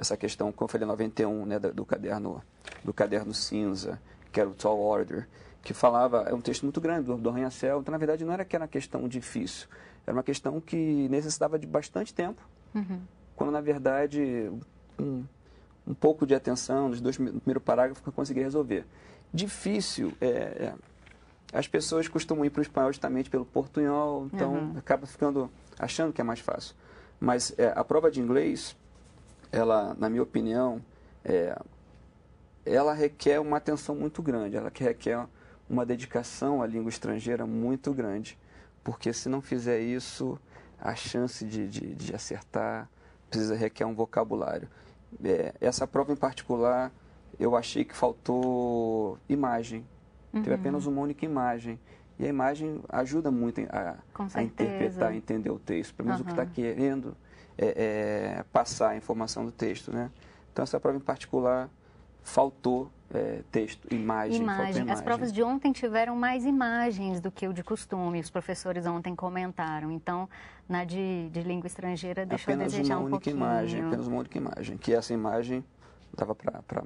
essa questão, como eu falei, 91, né, do, do caderno, do caderno cinza, que era o Tall Order, que falava, é um texto muito grande do, do Arranha-Céu, então, na verdade, não era que era uma questão difícil, era uma questão que necessitava de bastante tempo, uhum. quando, na verdade, um, um pouco de atenção nos dois no primeiro parágrafo que eu consegui resolver. Difícil é, é, as pessoas costumam ir para o espanhol justamente pelo portunhol, então uhum. acaba ficando achando que é mais fácil. Mas é, a prova de inglês ela, na minha opinião, é, ela requer uma atenção muito grande, ela requer uma dedicação à língua estrangeira muito grande, porque se não fizer isso, a chance de, de, de acertar precisa requer um vocabulário. É, essa prova em particular, eu achei que faltou imagem, uhum. teve apenas uma única imagem. E a imagem ajuda muito a, a interpretar, entender o texto, pelo menos uhum. o que está querendo é, é, passar a informação do texto, né? Então essa prova em particular faltou é, texto, imagem, imagem. imagem. As provas de ontem tiveram mais imagens do que o de costume, os professores ontem comentaram. Então, na de, de língua estrangeira deixou apenas a desejar uma um única imagem, apenas uma única imagem, que essa imagem dava para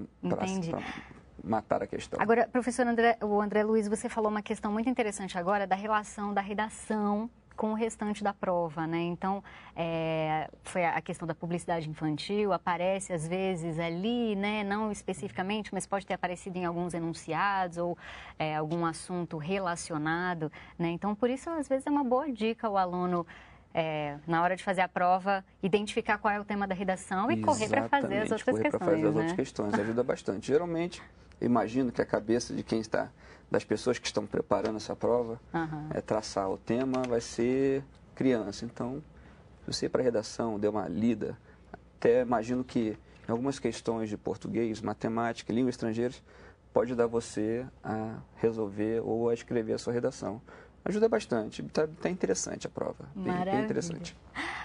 matar a questão. Agora, professor André, o André Luiz, você falou uma questão muito interessante agora da relação da redação com o restante da prova, né? Então, é, foi a questão da publicidade infantil, aparece às vezes ali, né? Não especificamente, mas pode ter aparecido em alguns enunciados ou é, algum assunto relacionado, né? Então, por isso, às vezes, é uma boa dica o aluno. É, na hora de fazer a prova, identificar qual é o tema da redação e correr para fazer as outras correr questões. Correr para fazer né? as outras questões, ajuda bastante. Geralmente, imagino que a cabeça de quem está das pessoas que estão preparando essa prova uhum. é traçar o tema vai ser criança. Então, você para redação deu uma lida, até imagino que em algumas questões de português, matemática, língua estrangeiras, pode dar você a resolver ou a escrever a sua redação ajuda bastante. Está tá interessante a prova. Maravilha. Bem, bem interessante.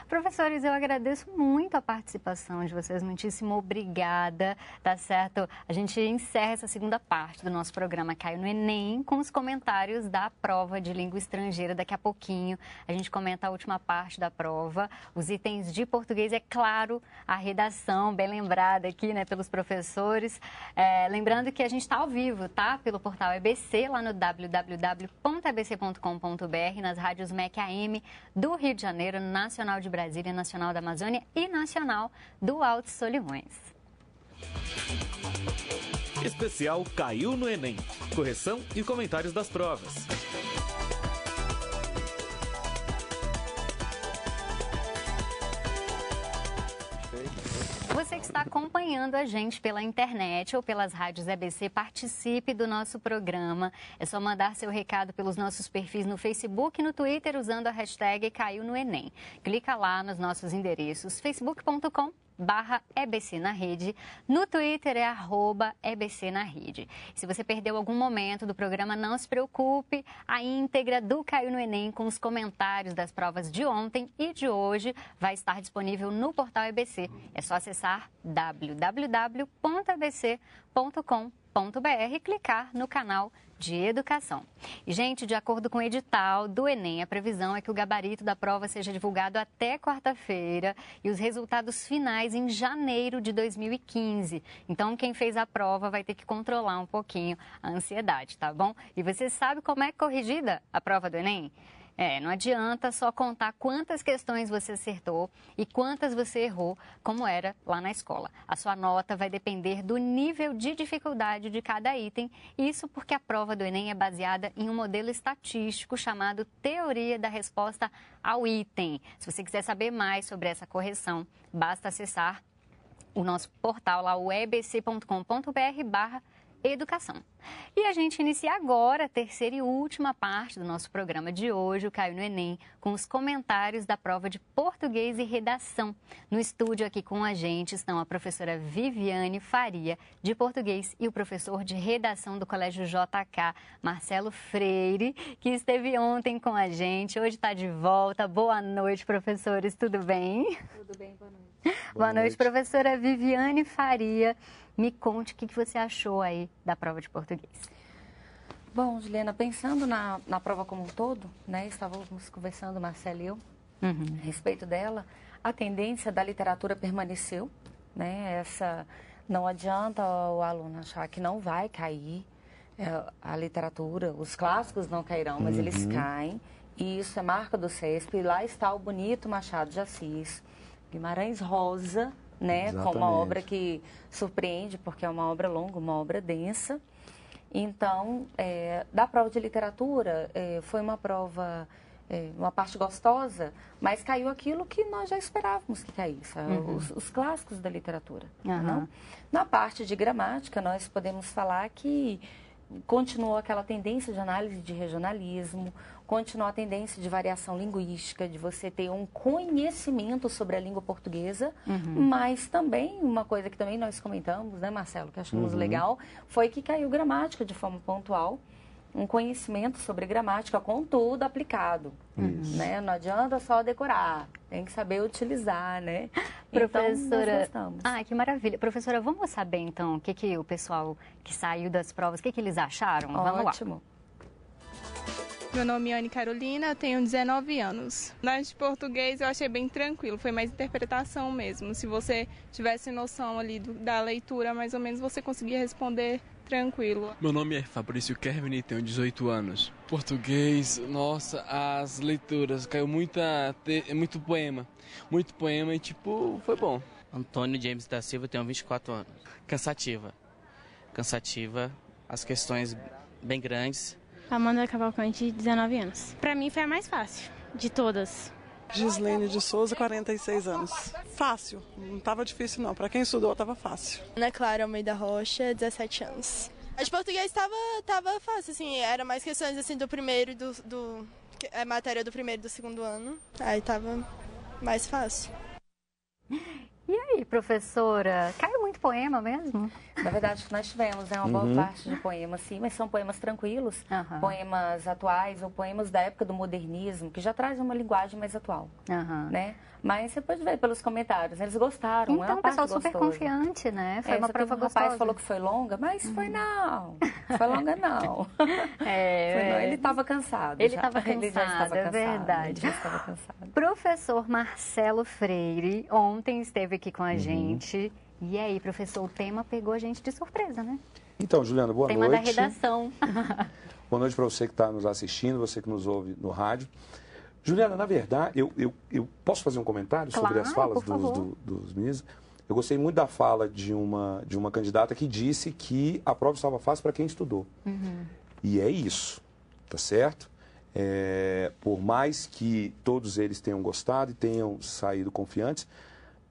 Professores, eu agradeço muito a participação de vocês. Muitíssimo obrigada, tá certo? A gente encerra essa segunda parte do nosso programa Caio no Enem com os comentários da prova de língua estrangeira. Daqui a pouquinho a gente comenta a última parte da prova, os itens de português, é claro, a redação, bem lembrada aqui, né, pelos professores. É, lembrando que a gente está ao vivo, tá? Pelo portal EBC, lá no www.ebc.com www.mec.com.br, nas rádios MEC AM do Rio de Janeiro, Nacional de Brasília, Nacional da Amazônia e Nacional do Alto Solimões. Especial Caiu no Enem. Correção e comentários das provas. Você que está acompanhando a gente pela internet ou pelas rádios EBC, participe do nosso programa. É só mandar seu recado pelos nossos perfis no Facebook e no Twitter usando a hashtag Caiu no Enem. Clica lá nos nossos endereços facebook.com barra EBC na rede. No Twitter é arroba EBC na rede. Se você perdeu algum momento do programa, não se preocupe. A íntegra do Caiu no Enem com os comentários das provas de ontem e de hoje vai estar disponível no portal EBC. É só acessar www.abc.com.br www.enem.br e clicar no canal de Educação. E, gente, de acordo com o edital do Enem, a previsão é que o gabarito da prova seja divulgado até quarta-feira e os resultados finais em janeiro de 2015. Então, quem fez a prova vai ter que controlar um pouquinho a ansiedade, tá bom? E você sabe como é corrigida a prova do Enem? É, não adianta só contar quantas questões você acertou e quantas você errou, como era lá na escola. A sua nota vai depender do nível de dificuldade de cada item, isso porque a prova do Enem é baseada em um modelo estatístico chamado Teoria da Resposta ao Item. Se você quiser saber mais sobre essa correção, basta acessar o nosso portal lá, o ebc.com.br barra educação. E a gente inicia agora a terceira e última parte do nosso programa de hoje, o Caio no Enem, com os comentários da prova de português e redação. No estúdio aqui com a gente estão a professora Viviane Faria, de português, e o professor de redação do Colégio JK, Marcelo Freire, que esteve ontem com a gente, hoje está de volta. Boa noite, professores, tudo bem? Tudo bem, boa noite. Boa, boa noite, noite, professora Viviane Faria. Me conte o que você achou aí da prova de português. Bom, Juliana, pensando na, na prova como um todo, né, estávamos conversando, Marcela e eu, uhum. a respeito dela, a tendência da literatura permaneceu, né, essa, não adianta o aluno achar que não vai cair é, a literatura, os clássicos não cairão, mas uhum. eles caem, e isso é marca do CESP, e lá está o bonito Machado de Assis, Guimarães Rosa, né? Exatamente. Com uma obra que surpreende, porque é uma obra longa, uma obra densa. Então, é, da prova de literatura, é, foi uma prova, é, uma parte gostosa, mas caiu aquilo que nós já esperávamos que caísse, é, uhum. os, os, clássicos da literatura. Uhum. Não? Né? Na parte de gramática, nós podemos falar que continuou aquela tendência de análise de regionalismo, continua a tendência de variação linguística, de você ter um conhecimento sobre a língua portuguesa, uhum. mas também uma coisa que também nós comentamos, né, Marcelo, que achamos uhum. legal, foi que caiu gramática de forma pontual um conhecimento sobre gramática, contudo aplicado. Isso. Né? Não adianta só decorar, tem que saber utilizar, né? Então, Professora, então, ah, que maravilha. Professora, vamos saber então o que, que o pessoal que saiu das provas, o que, que eles acharam? Ótimo. Vamos lá. Meu nome é Anne Carolina, eu tenho 19 anos. Na de português eu achei bem tranquilo, foi mais interpretação mesmo. Se você tivesse noção ali do, da leitura, mais ou menos você conseguia responder tranquilo. Meu nome é Fabrício Kervin tenho 18 anos. Português, nossa, as leituras, caiu muita, muito poema. Muito poema e tipo, foi bom. Antônio James da Silva, tenho 24 anos. Cansativa. Cansativa, as questões bem grandes Amanda Cavalcante, 19 anos. Para mim foi a mais fácil de todas. Gislene de Souza, 46 anos. Fácil, não estava difícil não. Para quem estudou, estava fácil. Ana Clara Almeida Rocha, 17 anos. A de português estava tava fácil, assim, era mais questões assim do primeiro e do, do a é, matéria do primeiro e do segundo ano. Aí estava mais fácil. E aí, professora, cai muito poema mesmo? Hum. Na verdade, nós tivemos né, uma boa uhum. parte de poemas, sim, mas são poemas tranquilos, uhum. poemas atuais ou poemas da época do modernismo, que já traz uma linguagem mais atual, uhum. né? Mas você pode ver pelos comentários, eles gostaram. É então, o pessoal super confiante, né? É, foi é, uma prova que o gostosa. rapaz falou que foi longa, mas uhum. foi não. Foi longa não. É, foi não. Ele estava é. cansado. Ele estava cansado, ele já estava é verdade. Ele já estava cansado. Professor Marcelo Freire ontem esteve aqui com a uhum. gente. E aí, professor, o tema pegou a gente de surpresa, né? Então, Juliana, boa tema noite. Tema da redação. boa noite para você que está nos assistindo, você que nos ouve no rádio. Juliana, na verdade, eu, eu, eu posso fazer um comentário claro, sobre as falas dos, do, dos ministros? Eu gostei muito da fala de uma, de uma candidata que disse que a prova estava fácil para quem estudou. Uhum. E é isso, tá certo? É, por mais que todos eles tenham gostado e tenham saído confiantes,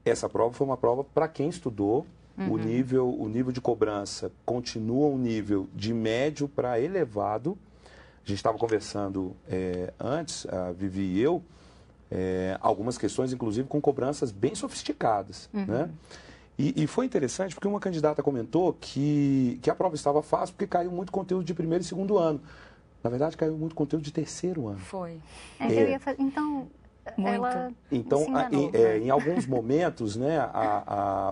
essa prova foi uma prova para quem estudou. Uhum. O, nível, o nível de cobrança continua um nível de médio para elevado. A gente estava conversando é, antes, a Vivi e eu, é, algumas questões, inclusive com cobranças bem sofisticadas. Uhum. Né? E, e, foi interessante porque uma candidata comentou que, que a prova estava fácil porque caiu muito conteúdo de primeiro e segundo ano. Na verdade, caiu muito conteúdo de terceiro ano. Foi. É, fazer, então, é. então muito. Ela então, enganou, em, é, né? é, em, alguns momentos, né, a,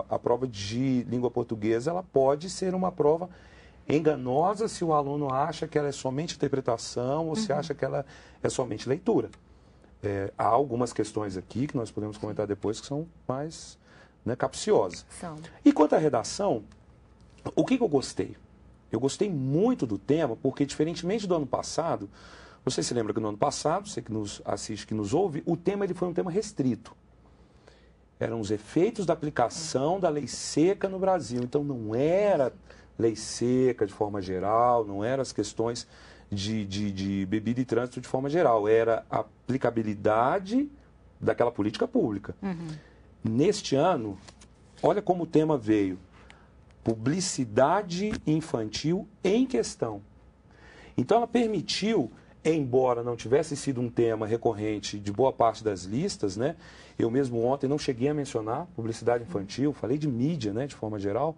a, a prova de língua portuguesa ela pode ser uma prova enganosa se o aluno acha que ela é somente interpretação ou uhum. se acha que ela é somente leitura. É, há algumas questões aqui que nós podemos comentar depois que são mais né, capciosas. São. E quanto à redação, o que, que eu gostei? Eu gostei muito do tema porque, diferentemente do ano passado, você se lembra que no ano passado, você que nos assiste, que nos ouve, o tema ele foi um tema restrito eram os efeitos da aplicação da lei seca no Brasil. Então não era lei seca de forma geral, não eram as questões de, de, de bebida e trânsito de forma geral, era a aplicabilidade daquela política pública. Uhum. Neste ano, olha como o tema veio: publicidade infantil em questão. Então, ela permitiu embora não tivesse sido um tema recorrente de boa parte das listas, né? Eu mesmo ontem não cheguei a mencionar publicidade infantil, falei de mídia, né, de forma geral,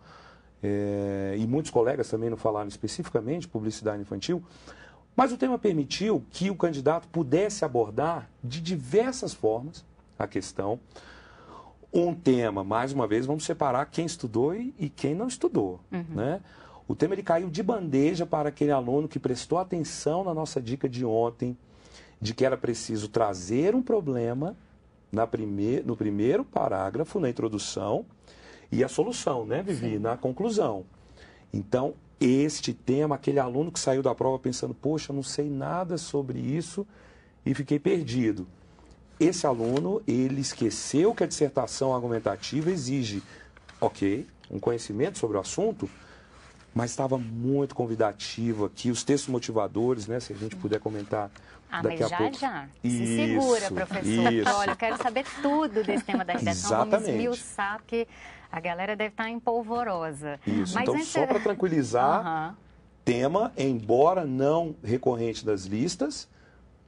é, e muitos colegas também não falaram especificamente publicidade infantil, mas o tema permitiu que o candidato pudesse abordar de diversas formas a questão. Um tema, mais uma vez, vamos separar quem estudou e quem não estudou. Uhum. Né? O tema ele caiu de bandeja para aquele aluno que prestou atenção na nossa dica de ontem, de que era preciso trazer um problema na prime... no primeiro parágrafo, na introdução, e a solução, né, Vivi? Sim. Na conclusão. Então, este tema, aquele aluno que saiu da prova pensando, poxa, não sei nada sobre isso e fiquei perdido. Esse aluno, ele esqueceu que a dissertação argumentativa exige, ok, um conhecimento sobre o assunto, mas estava muito convidativo aqui, os textos motivadores, né, se a gente puder comentar ah, daqui mas já, a pouco. já. Isso, Se segura, professor. Isso. Olha, eu quero saber tudo desse tema da redação. Exatamente. Vamos esmiuçar, porque a galera deve estar tá empolvorosa. Isso, Mas então antes... só é- para tranquilizar, uhum. tema, embora não recorrente das listas,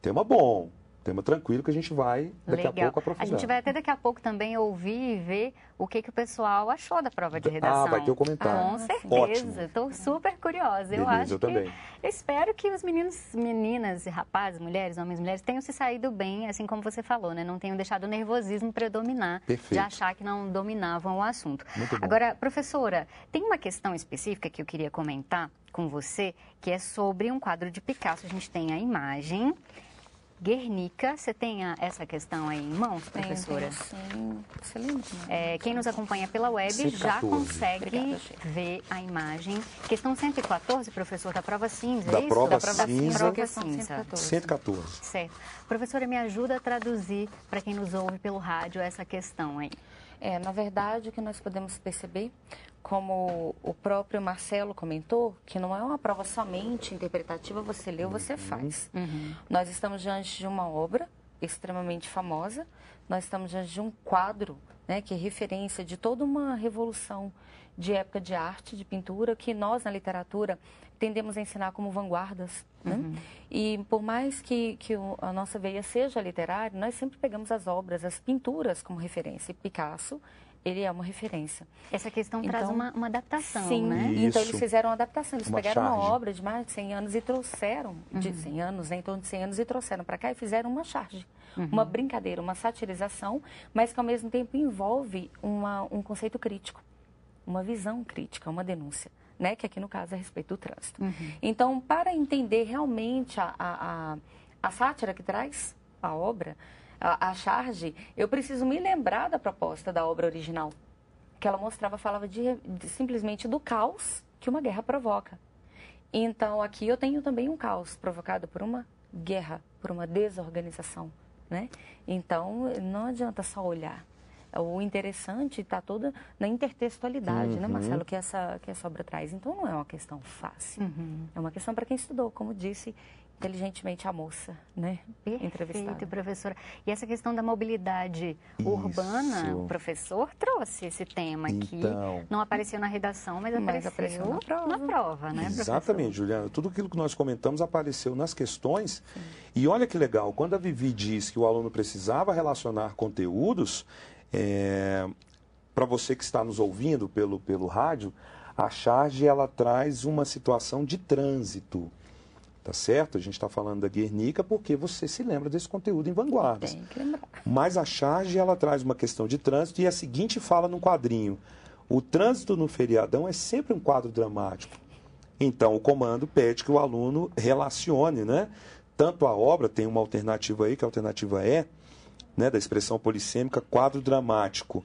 tema bom tema tranquilo que a gente vai daqui Legal. a pouco aprofundar. A gente vai até daqui a pouco também ouvir e ver o que, que o pessoal achou da prova de redação. Ah, vai ter o um comentário. Com ah, certeza. Estou super curiosa. Beleza, eu acho eu que, também. Eu espero que os meninos, meninas, rapazes, mulheres, homens, mulheres tenham se saído bem, assim como você falou, né? Não tenham deixado o nervosismo predominar Perfeito. de achar que não dominavam o assunto. Muito bom. Agora, professora, tem uma questão específica que eu queria comentar com você, que é sobre um quadro de Picasso. A gente tem a imagem Guernica. Você tem a, essa questão aí em mãos, professora? Tenho, sim, excelente. Né? É, quem nos acompanha pela web 114. já consegue Obrigada, ver a imagem. Questão 114, professor, da prova cinza, da é isso? Prova da prova cinza. Prova cinza. 114. 114. Certo. Professora, me ajuda a traduzir para quem nos ouve pelo rádio essa questão aí. É, na verdade, o que nós podemos perceber, como o próprio Marcelo comentou, que não é uma prova somente interpretativa, você leu, você faz. Uhum. Nós estamos diante de uma obra extremamente famosa, nós estamos diante de um quadro né, que é referência de toda uma revolução de época de arte, de pintura, que nós na literatura tendemos a ensinar como vanguardas. Né? Uhum. E por mais que, que o, a nossa veia seja literária, nós sempre pegamos as obras, as pinturas como referência. Picasso, ele é uma referência. Essa questão então, traz uma, uma, adaptação, sim, né? Isso. Então eles fizeram uma adaptação, eles uma pegaram charge. uma obra de mais de 100 anos e trouxeram, uhum. de 100 anos, né, em torno de 100 anos, e trouxeram para cá e fizeram uma charge. Uhum. Uma brincadeira, uma satirização, mas que ao mesmo tempo envolve uma, um conceito crítico, uma visão crítica, uma denúncia né, que aqui no caso é a respeito do trânsito. Uhum. Então, para entender realmente a, a, a, a sátira que traz a obra, a, a charge, eu preciso me lembrar da proposta da obra original, que ela mostrava, falava de, de, simplesmente do caos que uma guerra provoca. Então, aqui eu tenho também um caos provocado por uma guerra, por uma desorganização, né? Então, não adianta só olhar, o interessante está toda na intertextualidade, uhum. né, Marcelo, uhum. que essa, que essa obra traz. Então não é uma questão fácil. Uhum. É uma questão para quem estudou, como disse inteligentemente a moça, né? Perfeito, entrevistada. professora. E essa questão da mobilidade Isso. urbana, o professor trouxe esse tema então, Não apareceu na redação, mas, mas apareceu, apareceu, na prova, na prova né, Exatamente, professor? Juliana. Tudo aquilo que nós comentamos apareceu nas questões. Sim. E olha que legal, quando a Vivi diz que o aluno precisava relacionar conteúdos, é, para você que está nos ouvindo pelo, pelo rádio, a charge ela traz uma situação de trânsito. Tá certo? A gente está falando da Guernica porque você se lembra desse conteúdo em Vanguardas. Tem que lembrar. Mas a charge ela traz uma questão de trânsito e a seguinte fala num quadrinho. O trânsito no feriadão é sempre um quadro dramático. Então, o comando pede que o aluno relacione, né? Tanto a obra, tem uma alternativa aí, que a alternativa é, né, da expressão polissêmica, quadro dramático.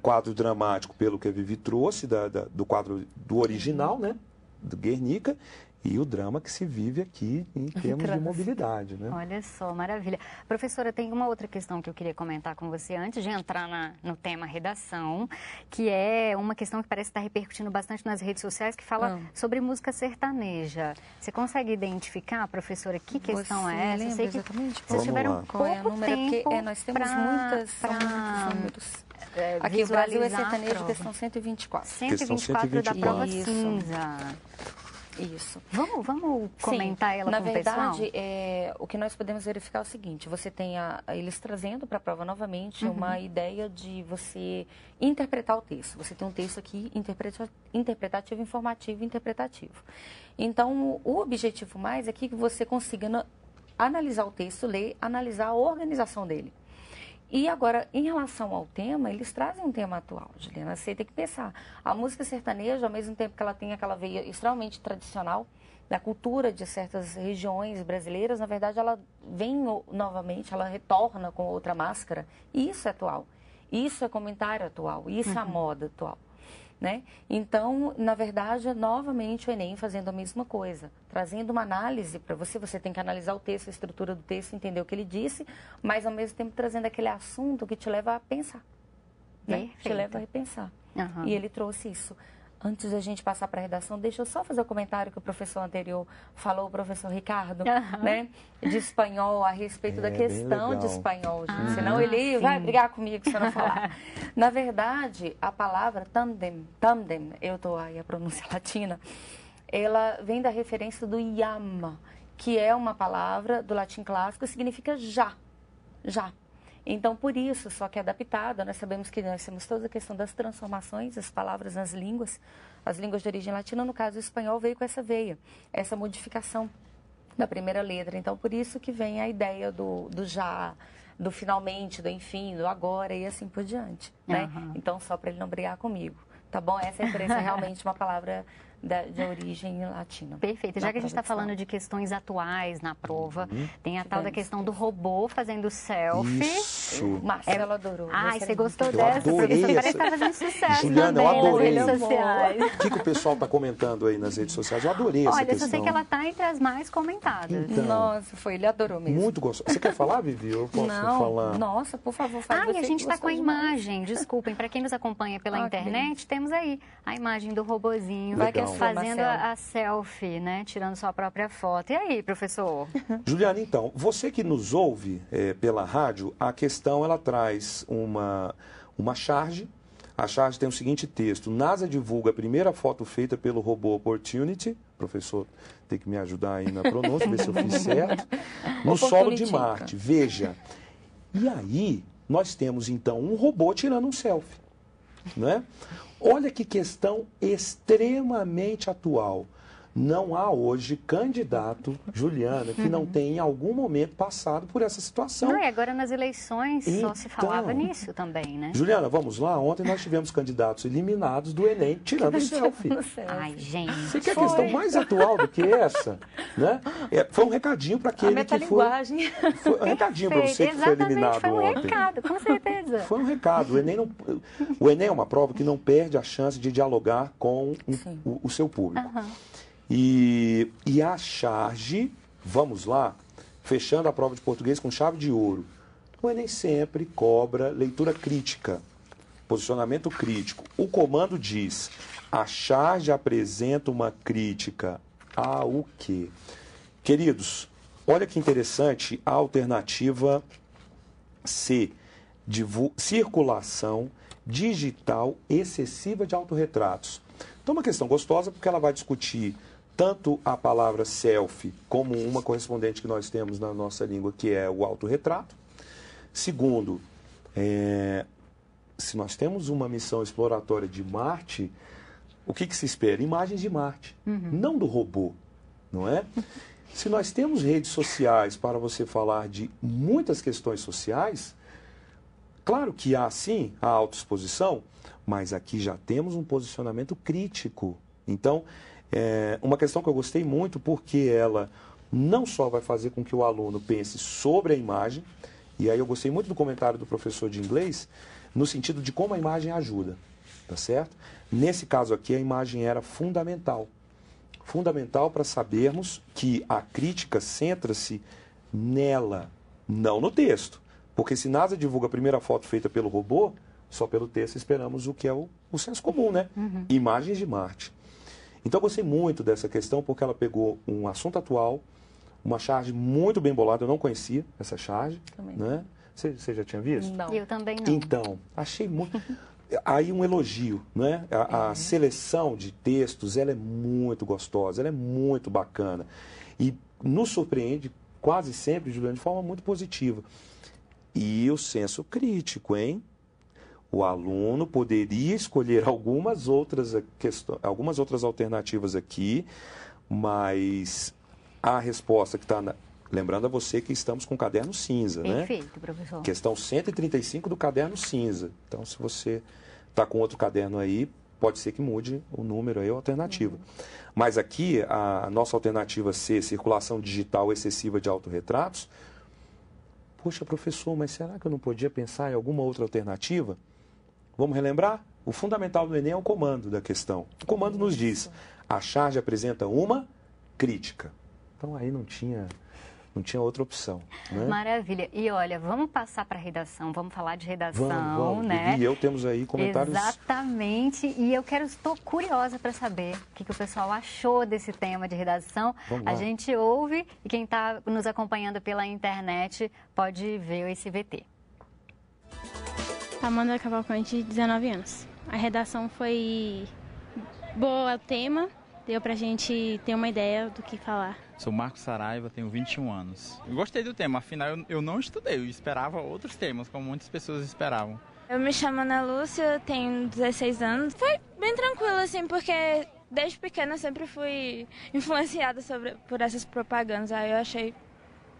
Quadro dramático, pelo que a Vivi trouxe, da, da, do quadro do original, né, do Guernica, e o drama que se vive aqui em termos de mobilidade. Né? Olha só, maravilha. Professora, tem uma outra questão que eu queria comentar com você antes de entrar na, no tema redação, que é uma questão que parece estar repercutindo bastante nas redes sociais, que fala ah. sobre música sertaneja. Você consegue identificar, professora, que questão você é essa? Eu sei que exatamente. vocês tiveram é um é pouco é número, tempo porque, é, nós temos pra, muitas, pra... muitos números. É, Aqui o Brasil é sertanejo, questão 124. 124, questão 124 da prova Isso. cinza. Isso. Vamos, vamos comentar Sim, ela na com verdade, o é, o que nós podemos verificar é o seguinte, você tem a, eles trazendo para a prova novamente uhum. uma ideia de você interpretar o texto. Você tem um texto aqui interpreta, interpretativo, informativo e interpretativo. Então, o objetivo mais é que você consiga analisar o texto, ler, analisar a organização dele. E agora, em relação ao tema, eles trazem um tema atual, Juliana. Você tem que pensar. A música sertaneja, ao mesmo tempo que ela tem aquela veia extremamente tradicional da cultura de certas regiões brasileiras, na verdade, ela vem novamente, ela retorna com outra máscara. E isso é atual. Isso é comentário atual. Isso é uhum. é moda atual. Né? Então, na verdade, é novamente o Enem fazendo a mesma coisa, trazendo uma análise para você. Você tem que analisar o texto, a estrutura do texto, entender o que ele disse, mas ao mesmo tempo trazendo aquele assunto que te leva a pensar. Né? Te leva a repensar. Uhum. E ele trouxe isso. Antes da gente passar para a redação, deixa eu só fazer o um comentário que o professor anterior falou, o professor Ricardo, uhum. né? De espanhol, a respeito é, da questão de espanhol, gente. Ah, Senão ele sim. vai brigar comigo se eu não falar. Na verdade, a palavra tandem, tandem, eu estou aí a pronúncia latina, ela vem da referência do yama, que é uma palavra do latim clássico, significa já. Já. Então, por isso, só que adaptada, nós sabemos que nós temos toda a questão das transformações, as palavras nas línguas, as línguas de origem latina, no caso o espanhol, veio com essa veia, essa modificação da primeira letra. Então, por isso que vem a ideia do, do já, do finalmente, do enfim, do agora e assim por diante. Né? Uhum. Então, só para ele não brigar comigo. Tá bom? Essa é a é realmente, uma palavra da, de origem latina. Perfeito. Já que a gente está falando de questões atuais na prova, uhum. tem a tal da questão do robô fazendo selfie. Isso. Marcelo é... adorou. Ai, você é gostou eu dessa? Adorei Essa... Parece que tá fazendo sucesso Juliana, também eu adorei. nas redes sociais. O que, que o pessoal está comentando aí nas redes sociais? Eu adorei essa Olha, questão. eu sei que ela está entre as mais comentadas. Então, Nossa, foi, ele adorou mesmo. Muito gostoso. Você quer falar, Vivi? Eu posso Não. falar. Nossa, por favor, fala. Ah, e a gente está com a imagem, desculpem, para quem nos acompanha pela ah, internet, temos aí a imagem do robozinho. Vai que é não. Fazendo a, a selfie, né? Tirando sua própria foto. E aí, professor? Juliana, então, você que nos ouve é, pela rádio, a questão ela traz uma, uma charge. A charge tem o seguinte texto: NASA divulga a primeira foto feita pelo robô Opportunity, professor tem que me ajudar aí na pronúncia, ver se eu fiz certo, no solo de Marte. Veja. E aí, nós temos então um robô tirando um selfie. Né? Olha que questão extremamente atual. Não há hoje candidato, Juliana, que uhum. não tenha em algum momento passado por essa situação. Não, e agora nas eleições então, só se então, falava nisso também, né? Juliana, vamos lá. Ontem nós tivemos candidatos eliminados do Enem tirando selfie. Ai, gente. Você quer foi. questão mais atual do que essa? Né? É, foi um recadinho para aquele que foi. Foi um recadinho para você que foi eliminado foi um ontem. Recado, com certeza. Foi um recado. O Enem, não, o Enem é uma prova que não perde a chance de dialogar com o, o, seu público. Uhum. E, e a charge, vamos lá, fechando a prova de português com chave de ouro. O Enem é sempre cobra leitura crítica, posicionamento crítico. O comando diz: a charge apresenta uma crítica ao quê? Queridos, olha que interessante a alternativa C: circulação digital excessiva de autorretratos. Então, é uma questão gostosa porque ela vai discutir tanto a palavra selfie como uma correspondente que nós temos na nossa língua, que é o autorretrato. Segundo, é, se nós temos uma missão exploratória de Marte, o que, que se espera? Imagens de Marte, uhum. não do robô, não é? se nós temos redes sociais para você falar de muitas questões sociais, claro que há sim a autoexposição, mas aqui já temos um posicionamento crítico. Então, é uma questão que eu gostei muito porque ela não só vai fazer com que o aluno pense sobre a imagem, e aí eu gostei muito do comentário do professor de inglês, no sentido de como a imagem ajuda, tá certo? Nesse caso aqui, a imagem era fundamental. Fundamental para sabermos que a crítica centra-se nela, não no texto. Porque se NASA divulga a primeira foto feita pelo robô, só pelo texto esperamos o que é o, o senso comum, né? Uhum. Imagens de Marte. Então eu gostei muito dessa questão porque ela pegou um assunto atual, uma charge muito bem bolada, eu não conhecia essa charge. Também. Né? Você, você já tinha visto? Não. Eu também não. Então, achei muito. Aí um elogio, né? A, a é. seleção de textos, ela é muito gostosa, ela é muito bacana. E nos surpreende quase sempre, Juliana, de forma muito positiva. E o senso crítico, hein? o aluno poderia escolher algumas outras, questões, algumas outras alternativas aqui, mas a resposta que está na. Lembrando a você que estamos com o caderno cinza, Perfeito, né? Perfeito, professor. Questão 135 do caderno cinza. Então, se você está com outro caderno aí, pode ser que mude o número aí, a alternativa. Uhum. Mas aqui, a, nossa alternativa C, circulação digital excessiva de autorretratos, poxa, professor, mas será que eu não podia pensar em alguma outra alternativa? Vamos relembrar? O fundamental do Enem é o comando da questão. O comando nos diz: a charge apresenta uma crítica. Então aí não tinha não tinha outra opção. Né? Maravilha. E olha, vamos passar para a redação, vamos falar de redação, vamos, vamos. né? E eu temos aí comentários. Exatamente. E eu quero, estou curiosa para saber o que, que, o pessoal achou desse tema de redação. Vamos a lá. gente ouve e quem está nos acompanhando pela internet pode ver esse VT. Amanda Cavalcante, 19 anos. A redação foi boa, o tema deu pra gente ter uma ideia do que falar. Sou Marcos Saraiva, tenho 21 anos. Eu gostei do tema, afinal eu, eu não estudei, eu esperava outros temas, como muitas pessoas esperavam. Eu me chamo Ana Lúcia, tenho 16 anos. Foi bem tranquilo, assim, porque desde pequena eu sempre fui influenciada sobre, por essas propagandas, aí eu achei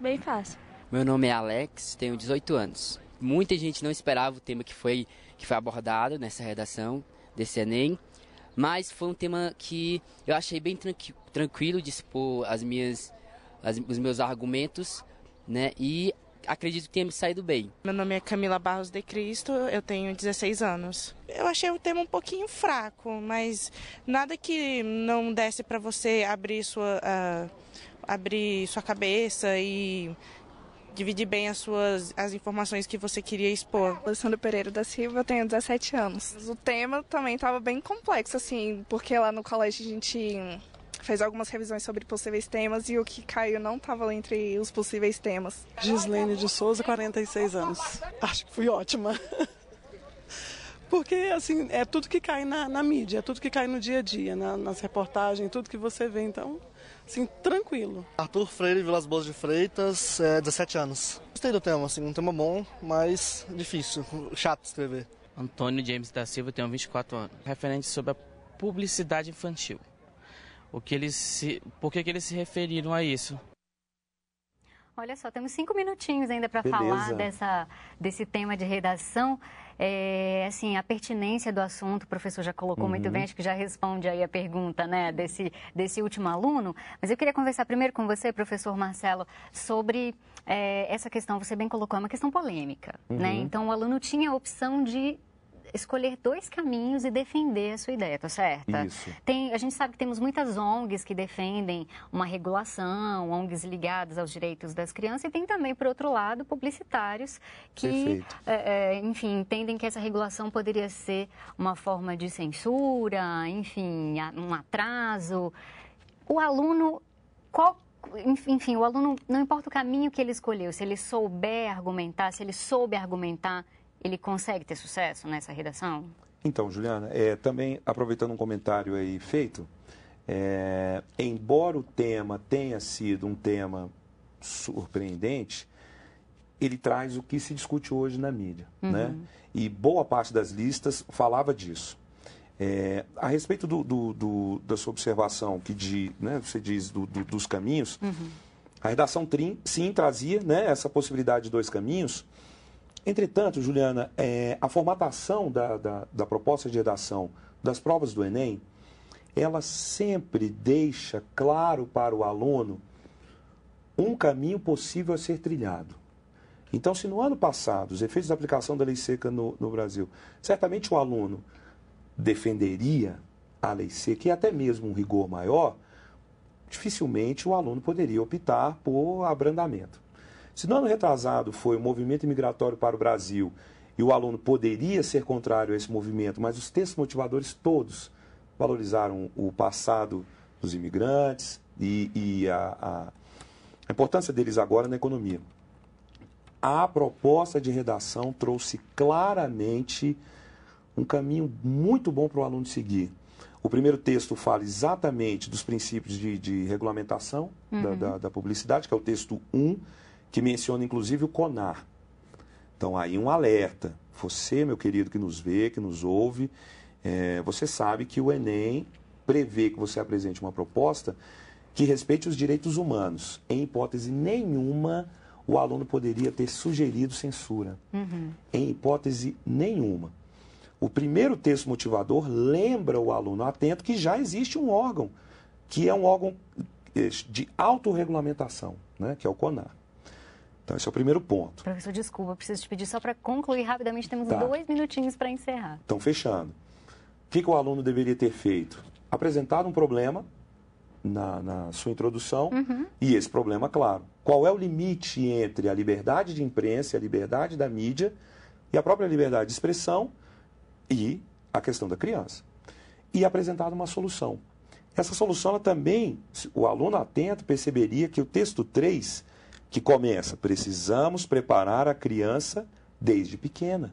bem fácil. Meu nome é Alex, tenho 18 anos muita gente não esperava o tema que foi, que foi abordado nessa redação desse Enem, mas foi um tema que eu achei bem tranqui tranquilo de expor as minhas, as, os meus argumentos, né? E acredito que tenha me saído bem. Meu nome é Camila Barros de Cristo, eu tenho 16 anos. Eu achei o tema um pouquinho fraco, mas nada que não desse para você abrir sua, uh, abrir sua cabeça e dividir bem as suas as informações que você queria expor. Alessandra Pereira da Silva, eu tenho 17 anos. O tema também estava bem complexo, assim, porque lá no colégio a gente fez algumas revisões sobre possíveis temas e o que caiu não estava entre os possíveis temas. Gislene de Souza, 46 anos. Acho que fui ótima. Porque, assim, é tudo que cai na, na mídia, é tudo que cai no dia a dia, na, nas reportagens, tudo que você vê. Então, assim, tranquilo. Arthur Freire, Vilas Boas de Freitas, é, 17 anos. Gostei do tema, assim, um tema bom, mas difícil, chato escrever. Antônio James da Silva, tenho 24 anos. Referente sobre a publicidade infantil. O que eles se, por que, que eles se referiram a isso? Olha só, temos cinco minutinhos ainda para falar dessa, desse tema de redação. É, assim, a pertinência do assunto, o professor já colocou uhum. muito bem, acho que já responde aí a pergunta né, desse, desse último aluno. Mas eu queria conversar primeiro com você, professor Marcelo, sobre é, essa questão, você bem colocou, é uma questão polêmica. Né? Uhum. Né? Então, o aluno tinha a opção de escolher dois caminhos e defender a sua ideia, tá certa? Isso. Tem, a gente sabe que temos muitas ONGs que defendem uma regulação, ONGs ligadas aos direitos das crianças, e tem também, por outro lado, publicitários que, é, é, enfim, entendem que essa regulação poderia ser uma forma de censura, enfim, um atraso. O aluno, qual enfim, o aluno, não importa o caminho que ele escolheu, se ele souber argumentar, se ele soube argumentar ele consegue ter sucesso nessa redação? Então, Juliana, é, também aproveitando um comentário aí feito, é, embora o tema tenha sido um tema surpreendente, ele traz o que se discute hoje na mídia, né? uhum. né? E boa parte das listas falava disso. É, a respeito do, do, do, da sua observação que de, né, você diz dos caminhos, uhum. a redação Trim, sim trazia né, essa possibilidade de dois caminhos, Entretanto, Juliana, é, a formatação da, da, da proposta de redação das provas do Enem, ela sempre deixa claro para o aluno um caminho possível a ser trilhado. Então, se no ano passado os efeitos da aplicação da lei seca no, no Brasil, certamente o aluno defenderia a lei seca e até mesmo um rigor maior, dificilmente o aluno poderia optar por abrandamento. Se no ano retrasado foi o movimento imigratório para o Brasil e o aluno poderia ser contrário a esse movimento, mas os textos motivadores todos valorizaram o passado dos imigrantes e, e a, a importância deles agora na economia. A proposta de redação trouxe claramente um caminho muito bom para o aluno seguir. O primeiro texto fala exatamente dos princípios de, de regulamentação uhum. da, da, da, publicidade, que é o texto 1. Um, que menciona inclusive o CONAR. Então, aí um alerta. Você, meu querido, que nos vê, que nos ouve, é, você sabe que o Enem prevê que você apresente uma proposta que respeite os direitos humanos. Em hipótese nenhuma, o aluno poderia ter sugerido censura. Uhum. Em hipótese nenhuma. O primeiro texto motivador lembra o aluno atento que já existe um órgão, que é um órgão eh, de autorregulamentação, né, que é o CONAR. Então, esse é o primeiro ponto. Professor, desculpa, preciso te pedir só para concluir rapidamente, temos tá. dois minutinhos para encerrar. Então, fechando. O que, que, o aluno deveria ter feito? Apresentado um problema na, na sua introdução uhum. e esse problema, claro. Qual é o limite entre a liberdade de imprensa, a liberdade da mídia e a própria liberdade de expressão e a questão da criança? E apresentado uma solução. Essa solução, ela também, o aluno atento perceberia que o texto 3 que começa: precisamos preparar a criança desde pequena.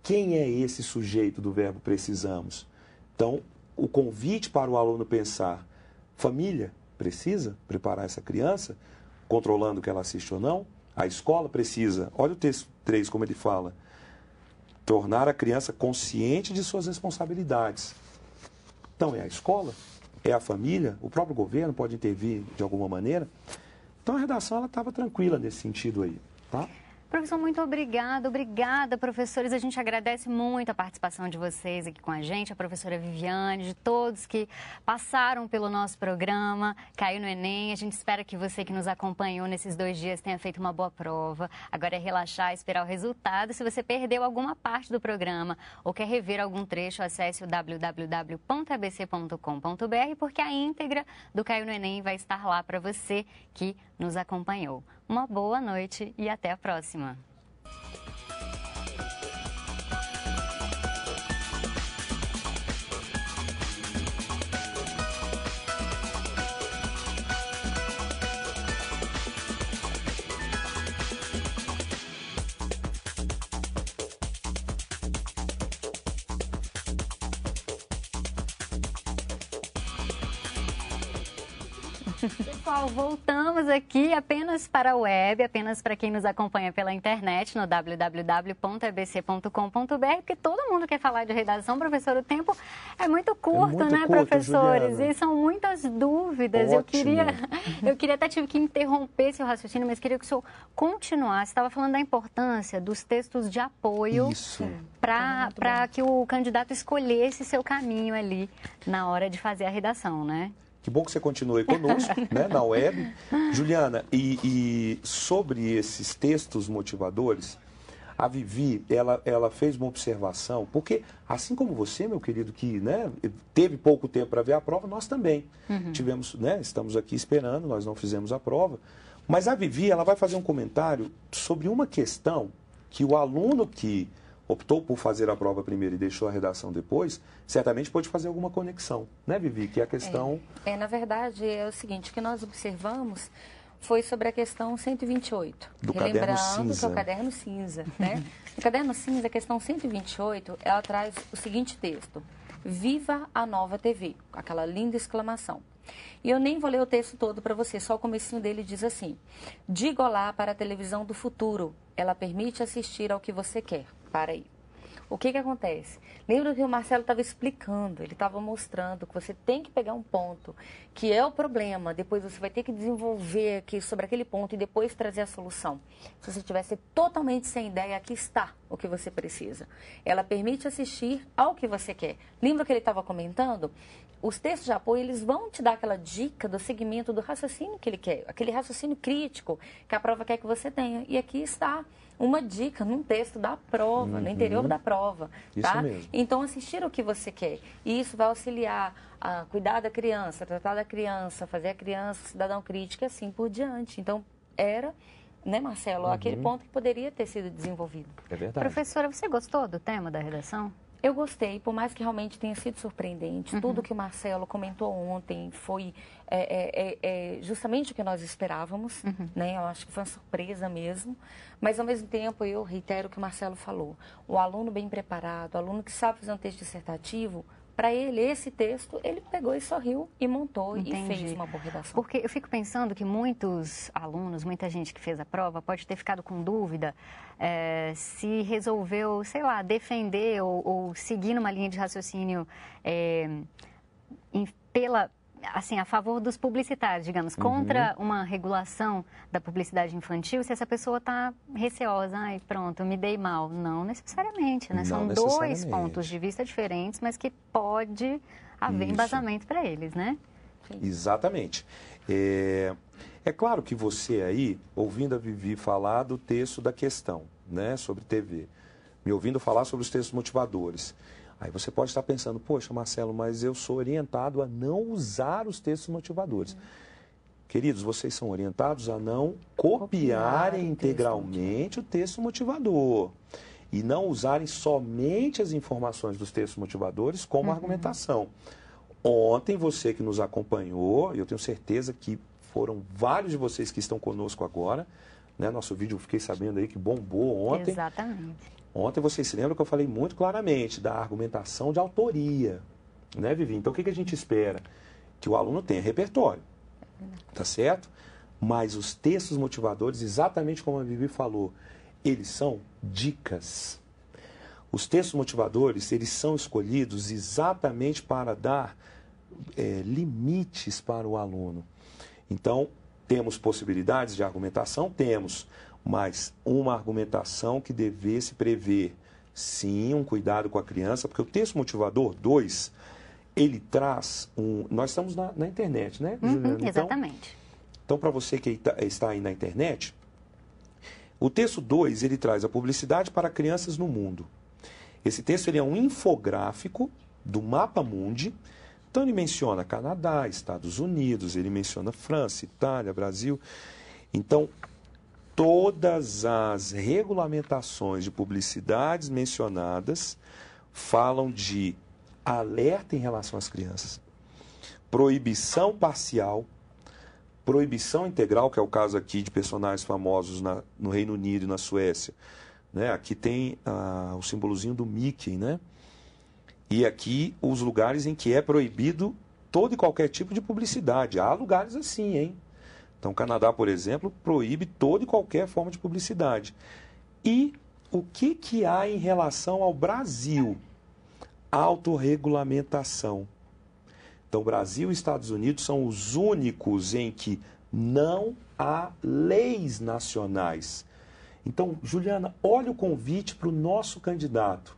Quem é esse sujeito do verbo precisamos? Então, o convite para o aluno pensar: família precisa preparar essa criança, controlando que ela assiste ou não? A escola precisa, olha o texto 3 como ele fala, tornar a criança consciente de suas responsabilidades. Então, é a escola? É a família? O próprio governo pode intervir de alguma maneira? Então a redação ela estava tranquila nesse sentido aí, tá? Professor, muito obrigada. Obrigada, professores. A gente agradece muito a participação de vocês aqui com a gente, a professora Viviane, de todos que passaram pelo nosso programa, caiu no Enem. A gente espera que você que nos acompanhou nesses dois dias tenha feito uma boa prova. Agora é relaxar, esperar o resultado. Se você perdeu alguma parte do programa ou quer rever algum trecho, acesse o www.abc.com.br, porque a íntegra do Caiu no Enem vai estar lá para você que nos acompanhou. Uma boa noite e até a próxima! pessoal, voltamos aqui apenas para a web, apenas para quem nos acompanha pela internet no www.ebc.com.br, porque todo mundo quer falar de redação, professor. O tempo é muito é curto, é muito né, curto, professores? Juliana. E são muitas dúvidas. Ótimo. Eu queria, eu queria até tive que interromper seu raciocínio, mas queria que o senhor continuasse. Estava falando da importância dos textos de apoio para tá que o candidato escolhesse seu caminho ali na hora de fazer a redação, né? Que bom que você continua aí conosco, né, na web. Juliana, e, e, sobre esses textos motivadores, a Vivi, ela, ela fez uma observação, porque assim como você, meu querido, que né, teve pouco tempo para ver a prova, nós também uhum. tivemos, né, estamos aqui esperando, nós não fizemos a prova. Mas a Vivi, ela vai fazer um comentário sobre uma questão que o aluno que optou por fazer a prova primeiro e deixou a redação depois, certamente pode fazer alguma conexão, né, Vivi? Que é a questão. É, é, na verdade, é o seguinte: o que nós observamos foi sobre a questão 128. Do Lembrando cinza. que é o caderno cinza, né? o caderno cinza, a questão 128, ela traz o seguinte texto: Viva a nova TV, aquela linda exclamação. E eu nem vou ler o texto todo para você, só o comecinho dele diz assim: Diga olá para a televisão do futuro, ela permite assistir ao que você quer para aí. O que que acontece? Lembra que o Marcelo estava explicando, ele estava mostrando que você tem que pegar um ponto que é o problema, depois você vai ter que desenvolver aqui sobre aquele ponto e depois trazer a solução. Se você tivesse totalmente sem ideia, aqui está o que você precisa. Ela permite assistir ao que você quer. Lembra que ele estava comentando os textos de apoio eles vão te dar aquela dica do segmento do raciocínio que ele quer, aquele raciocínio crítico que a prova quer que você tenha. E aqui está uma dica num texto da prova, uhum. no interior da prova, isso tá? Mesmo. Então assistir o que você quer e isso vai auxiliar a cuidar da criança, tratar da criança, fazer a criança cidadão crítico e assim por diante. Então era né, Marcelo? Uhum. Aquele ponto que poderia ter sido desenvolvido. É verdade. Professora, você gostou do tema da redação? Eu gostei, por mais que realmente tenha sido surpreendente. Uhum. Tudo que o Marcelo comentou ontem foi é, é, é, é, justamente o que nós esperávamos, uhum. né? Eu acho que foi uma surpresa mesmo. Mas, ao mesmo tempo, eu reitero o que o Marcelo falou. O aluno bem preparado, o aluno que sabe fazer um texto dissertativo, para ele, esse texto, ele pegou e sorriu e montou Entendi. e fez uma boa redação. Porque eu fico pensando que muitos alunos, muita gente que fez a prova, pode ter ficado com dúvida é, se resolveu, sei lá, defender ou, ou seguir numa linha de raciocínio é, em, pela, assim, a favor dos publicitários, digamos, uhum. contra uhum. uma regulação da publicidade infantil, se essa pessoa está receosa, ai, pronto, me dei mal. Não necessariamente, né? Não São necessariamente. dois pontos de vista diferentes, mas que pode haver Isso. embasamento para eles, né? Exatamente. É... é claro que você aí, ouvindo a Vivi falar do texto da questão, né, sobre TV, me ouvindo falar sobre os textos motivadores, Aí você pode estar pensando, poxa, Marcelo, mas eu sou orientado a não usar os textos motivadores. Uhum. Queridos, vocês são orientados a não copiar, copiar integralmente o texto motivador e não usarem somente as informações dos textos motivadores como uhum. argumentação. Ontem, você que nos acompanhou, eu tenho certeza que foram vários de vocês que estão conosco agora, né? Nosso vídeo, eu fiquei sabendo aí que bombou ontem. Exatamente. Ontem vocês se lembram que eu falei muito claramente da argumentação de autoria, né, Vivi? Então o que, que a gente espera? Que o aluno tenha repertório, tá certo? Mas os textos motivadores, exatamente como a Vivi falou, eles são dicas. Os textos motivadores, eles são escolhidos exatamente para dar é, limites para o aluno. Então, temos possibilidades de argumentação? Temos mas uma argumentação que devesse prever, sim, um cuidado com a criança, porque o texto motivador 2, ele traz um. Nós estamos na, na internet, né, uhum, então, Exatamente. Então, então para você que tá, está aí na internet, o texto 2 ele traz a publicidade para crianças no mundo. Esse texto ele é um infográfico do mapa mundi. Então ele menciona Canadá, Estados Unidos, ele menciona França, Itália, Brasil. Então todas as regulamentações de publicidades mencionadas falam de alerta em relação às crianças, proibição parcial, proibição integral, que é o caso aqui de personagens famosos na, no Reino Unido e na Suécia. Né? Aqui tem ah, o símbolozinho do Mickey, né? E aqui os lugares em que é proibido todo e qualquer tipo de publicidade. Há lugares assim, hein? Então, o Canadá, por exemplo, proíbe toda e qualquer forma de publicidade. E o que, que há em relação ao Brasil? Autorregulamentação. Então, Brasil e Estados Unidos são os únicos em que não há leis nacionais. Então, Juliana, olha o convite para o nosso candidato.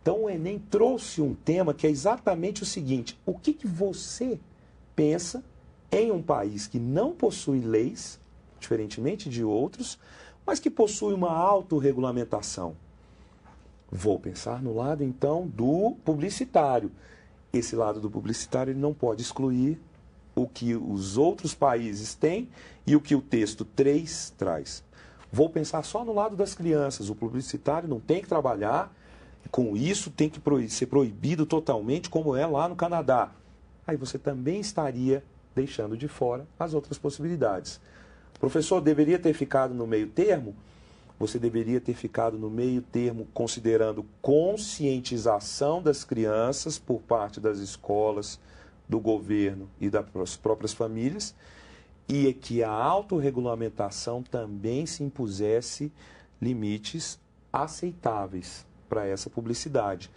Então, o Enem trouxe um tema que é exatamente o seguinte: o que, que você pensa em um país que não possui leis, diferentemente de outros, mas que possui uma autorregulamentação. Vou pensar no lado, então, do publicitário. Esse lado do publicitário ele não pode excluir o que os outros países têm e o que o texto 3 traz. Vou pensar só no lado das crianças. O publicitário não tem que trabalhar com isso, tem que ser proibido totalmente, como é lá no Canadá. Aí você também estaria deixando de fora as outras possibilidades. professor deveria ter ficado no meio termo? Você deveria ter ficado no meio termo considerando conscientização das crianças por parte das escolas, do governo e das próprias famílias, e é que a autorregulamentação também se impusesse limites aceitáveis para essa publicidade.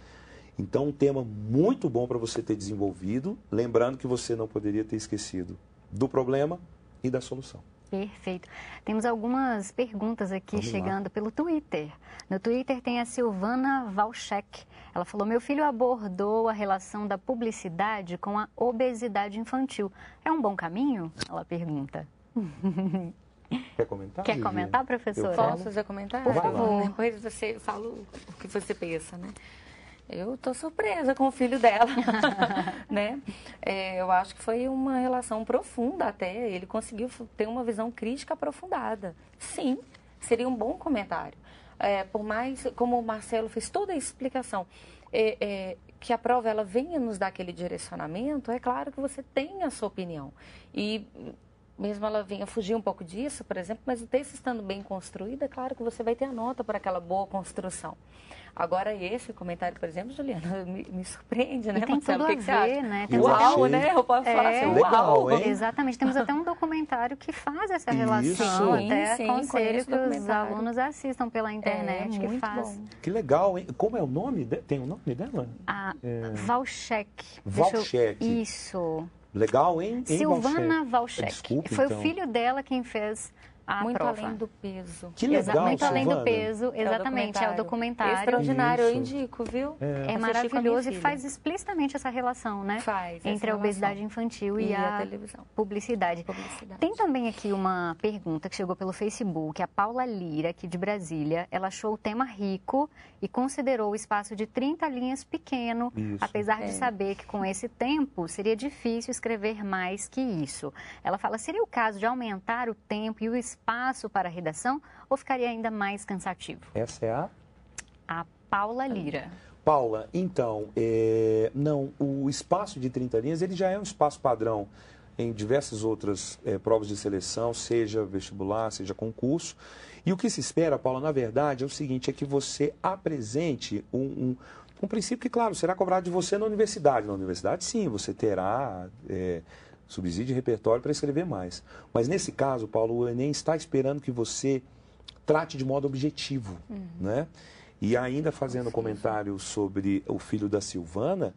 Então, um tema muito bom para você ter desenvolvido, lembrando que você não poderia ter esquecido do problema e da solução. Perfeito. Temos algumas perguntas aqui Vamos chegando lá. pelo Twitter. No Twitter tem a Silvana Valchek. Ela falou: Meu filho abordou a relação da publicidade com a obesidade infantil. É um bom caminho? Ela pergunta. Quer comentar? Quer comentar, professora? Posso já comentar? Por favor. Depois né? você fala o que você pensa, né? eu estou surpresa com o filho dela, né? É, eu acho que foi uma relação profunda até. Ele conseguiu ter uma visão crítica aprofundada. Sim, seria um bom comentário. É, por mais, como o Marcelo fez toda a explicação, é, é, que a prova ela venha nos dar aquele direcionamento, é claro que você tem a sua opinião. E mesmo ela venha fugir um pouco disso, por exemplo, mas o texto estando bem construído, é claro que você vai ter a nota para aquela boa construção. Agora, esse comentário, por exemplo, Juliana, me, me surpreende, né, e tem Marcelo? Tudo que, a que ver, Né? Tem uau, achei... né? Eu posso é, falar assim, legal, uau. Hein? Exatamente, temos até um documentário que faz essa relação, até sim, aconselho que os alunos assistam pela é, internet, é, que faz. Bom. Que legal, hein? Como é o nome? De... Tem o um nome dela? A é... Valchek. Valchek. Eu... Isso. Legal, hein? Silvana Valchek. Foi então. o filho dela quem fez à muito prova. além do peso. Que legal, Exa Muito além do peso, é exatamente, é o documentário. É o documentário. Extraordinário, Isso. eu indico, viu? É, é maravilhoso e faz explicitamente essa relação, né? Faz. Entre a obesidade infantil e, e a, a publicidade. publicidade. Tem também aqui uma pergunta que chegou pelo Facebook, a Paula Lira, aqui de Brasília, ela achou o tema rico e considerou o espaço de 30 linhas pequeno, isso. apesar de é. saber que com esse tempo seria difícil escrever mais que isso. Ela fala, seria o caso de aumentar o tempo e o espaço espaço para a redação ou ficaria ainda mais cansativo? Essa é a? A Paula Lira. Paula, então, é, não, o espaço de 30 linhas ele já é um espaço padrão em diversas outras é, provas de seleção, seja vestibular, seja concurso. E o que se espera, Paula, na verdade, é o seguinte, é que você apresente um, um, um princípio que, claro, será cobrado de você na universidade. Na universidade, sim, você terá... É, subsídio de repertório para escrever mais. Mas nesse caso, Paulo, o Enem está esperando que você trate de modo objetivo, uhum. né? E ainda fazendo comentário sobre o filho da Silvana,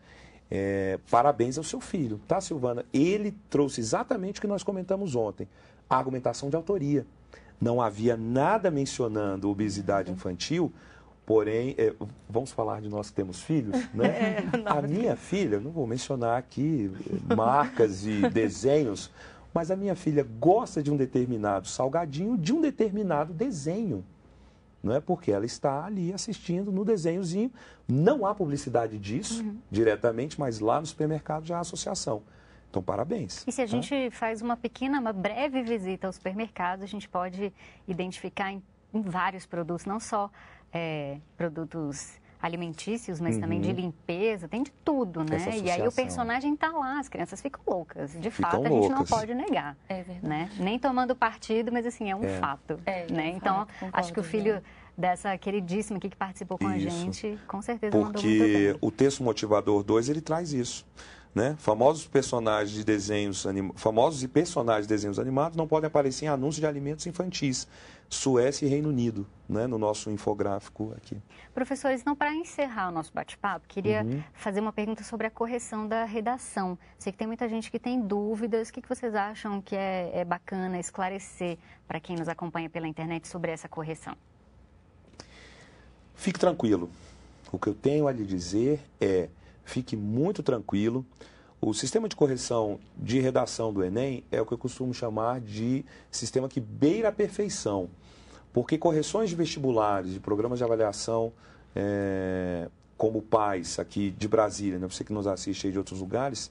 é, parabéns ao seu filho, tá, Silvana? Ele trouxe exatamente o que nós comentamos ontem, a argumentação de autoria. Não havia nada mencionando obesidade uhum. infantil, Porém, é, vamos falar de nós que temos filhos, né? É, a minha filha, não vou mencionar aqui eh, marcas e desenhos, mas a minha filha gosta de um determinado salgadinho, de um determinado desenho. Não é porque ela está ali assistindo no desenhozinho. Não há publicidade disso uhum. diretamente, mas lá no supermercado já há associação. Então, parabéns. E se a né? gente faz uma pequena, uma breve visita ao supermercado, a gente pode identificar em, em vários produtos, não só é, produtos alimentícios, mas uhum. também de uhum. limpeza, tem de tudo, né? E aí o personagem tá lá, as crianças ficam loucas. De ficam fato, loucas. a gente não pode negar. É verdade. Né? Nem tomando partido, mas assim, é um é. fato. É, né? É um então, fato, concordo, acho que o filho né? dessa queridíssima aqui que participou com isso. a gente, com certeza Porque o texto motivador 2, ele traz isso. Né? Famosos personagens de desenhos animados, famosos e personagens de desenhos animados não podem aparecer em anúncios de alimentos infantis. Suécia e Reino Unido, né, no nosso infográfico aqui. Professores, não para encerrar o nosso bate-papo, queria uhum. fazer uma pergunta sobre a correção da redação. Sei que tem muita gente que tem dúvidas. O que, que vocês acham que é, é bacana esclarecer para quem nos acompanha pela internet sobre essa correção? Fique tranquilo. O que eu tenho a lhe dizer é: fique muito tranquilo. O sistema de correção de redação do Enem é o que eu costumo chamar de sistema que beira a perfeição. Porque correções de vestibulares, de programas de avaliação, é, como pais aqui de Brasília, né? você que nos assiste aí de outros lugares,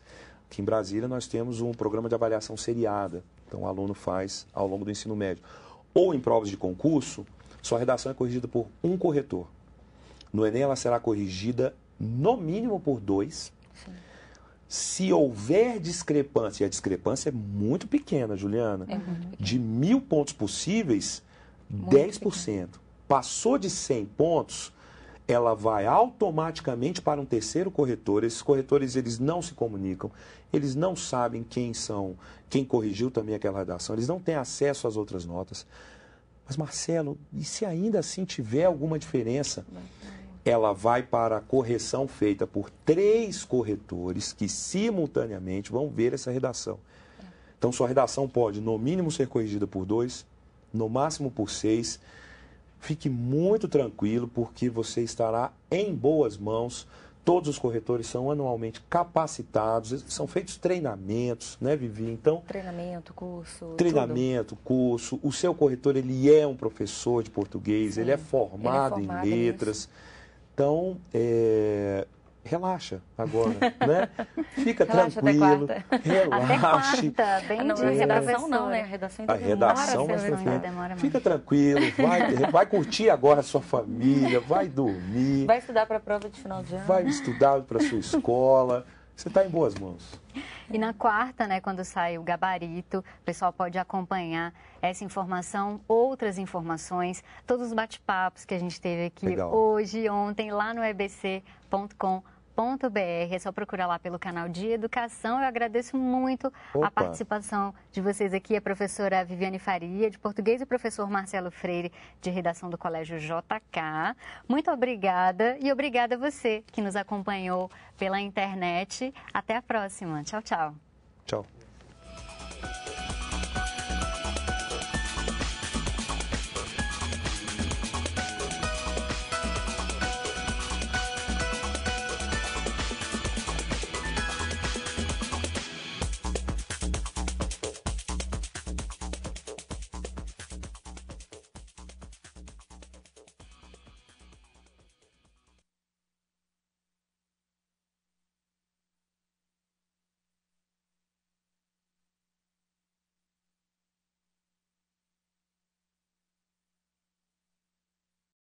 aqui em Brasília nós temos um programa de avaliação seriada. Então o aluno faz ao longo do ensino médio. Ou em provas de concurso, sua redação é corrigida por um corretor. No Enem ela será corrigida no mínimo por dois. Sim. Se houver discrepância, e a discrepância é muito pequena, Juliana, é muito pequena. de mil pontos possíveis, muito 10%. Passou de 100 pontos, ela vai automaticamente para um terceiro corretor. Esses corretores eles não se comunicam, eles não sabem quem são, quem corrigiu também aquela redação, eles não têm acesso às outras notas. Mas Marcelo, e se ainda assim tiver alguma diferença? Ela vai para a correção feita por três corretores que simultaneamente vão ver essa redação. É. Então, sua redação pode, no mínimo, ser corrigida por dois, no máximo por seis. Fique muito tranquilo, porque você estará em boas mãos. Todos os corretores são anualmente capacitados, são feitos treinamentos, né, Vivi? Então, treinamento, curso. Treinamento, tudo. curso. O seu corretor, ele é um professor de português, Sim, ele, é ele, é formado em letras. Nisso. Então, é, relaxa agora, né? Fica relaxa tranquilo, Relaxa. Quarta, bem não, é. redação não, né? A redação ainda é a redação, mas é demora, Fica tranquilo, vai, vai curtir agora a sua família, vai dormir. Vai estudar para a prova de final de ano. Vai estudar para a sua escola. Você está em boas mãos. E na quarta, né, quando sai o gabarito, o pessoal pode acompanhar essa informação, outras informações, todos os bate-papos que a gente teve aqui Legal. hoje, ontem, lá no ebc.com.br educação.br. É só procurar lá pelo canal de educação. Eu agradeço muito Opa. a participação de vocês aqui, a professora Viviane Faria, de português, e o professor Marcelo Freire, de redação do Colégio JK. Muito obrigada e obrigada a você que nos acompanhou pela internet. Até a próxima. Tchau, tchau. Tchau.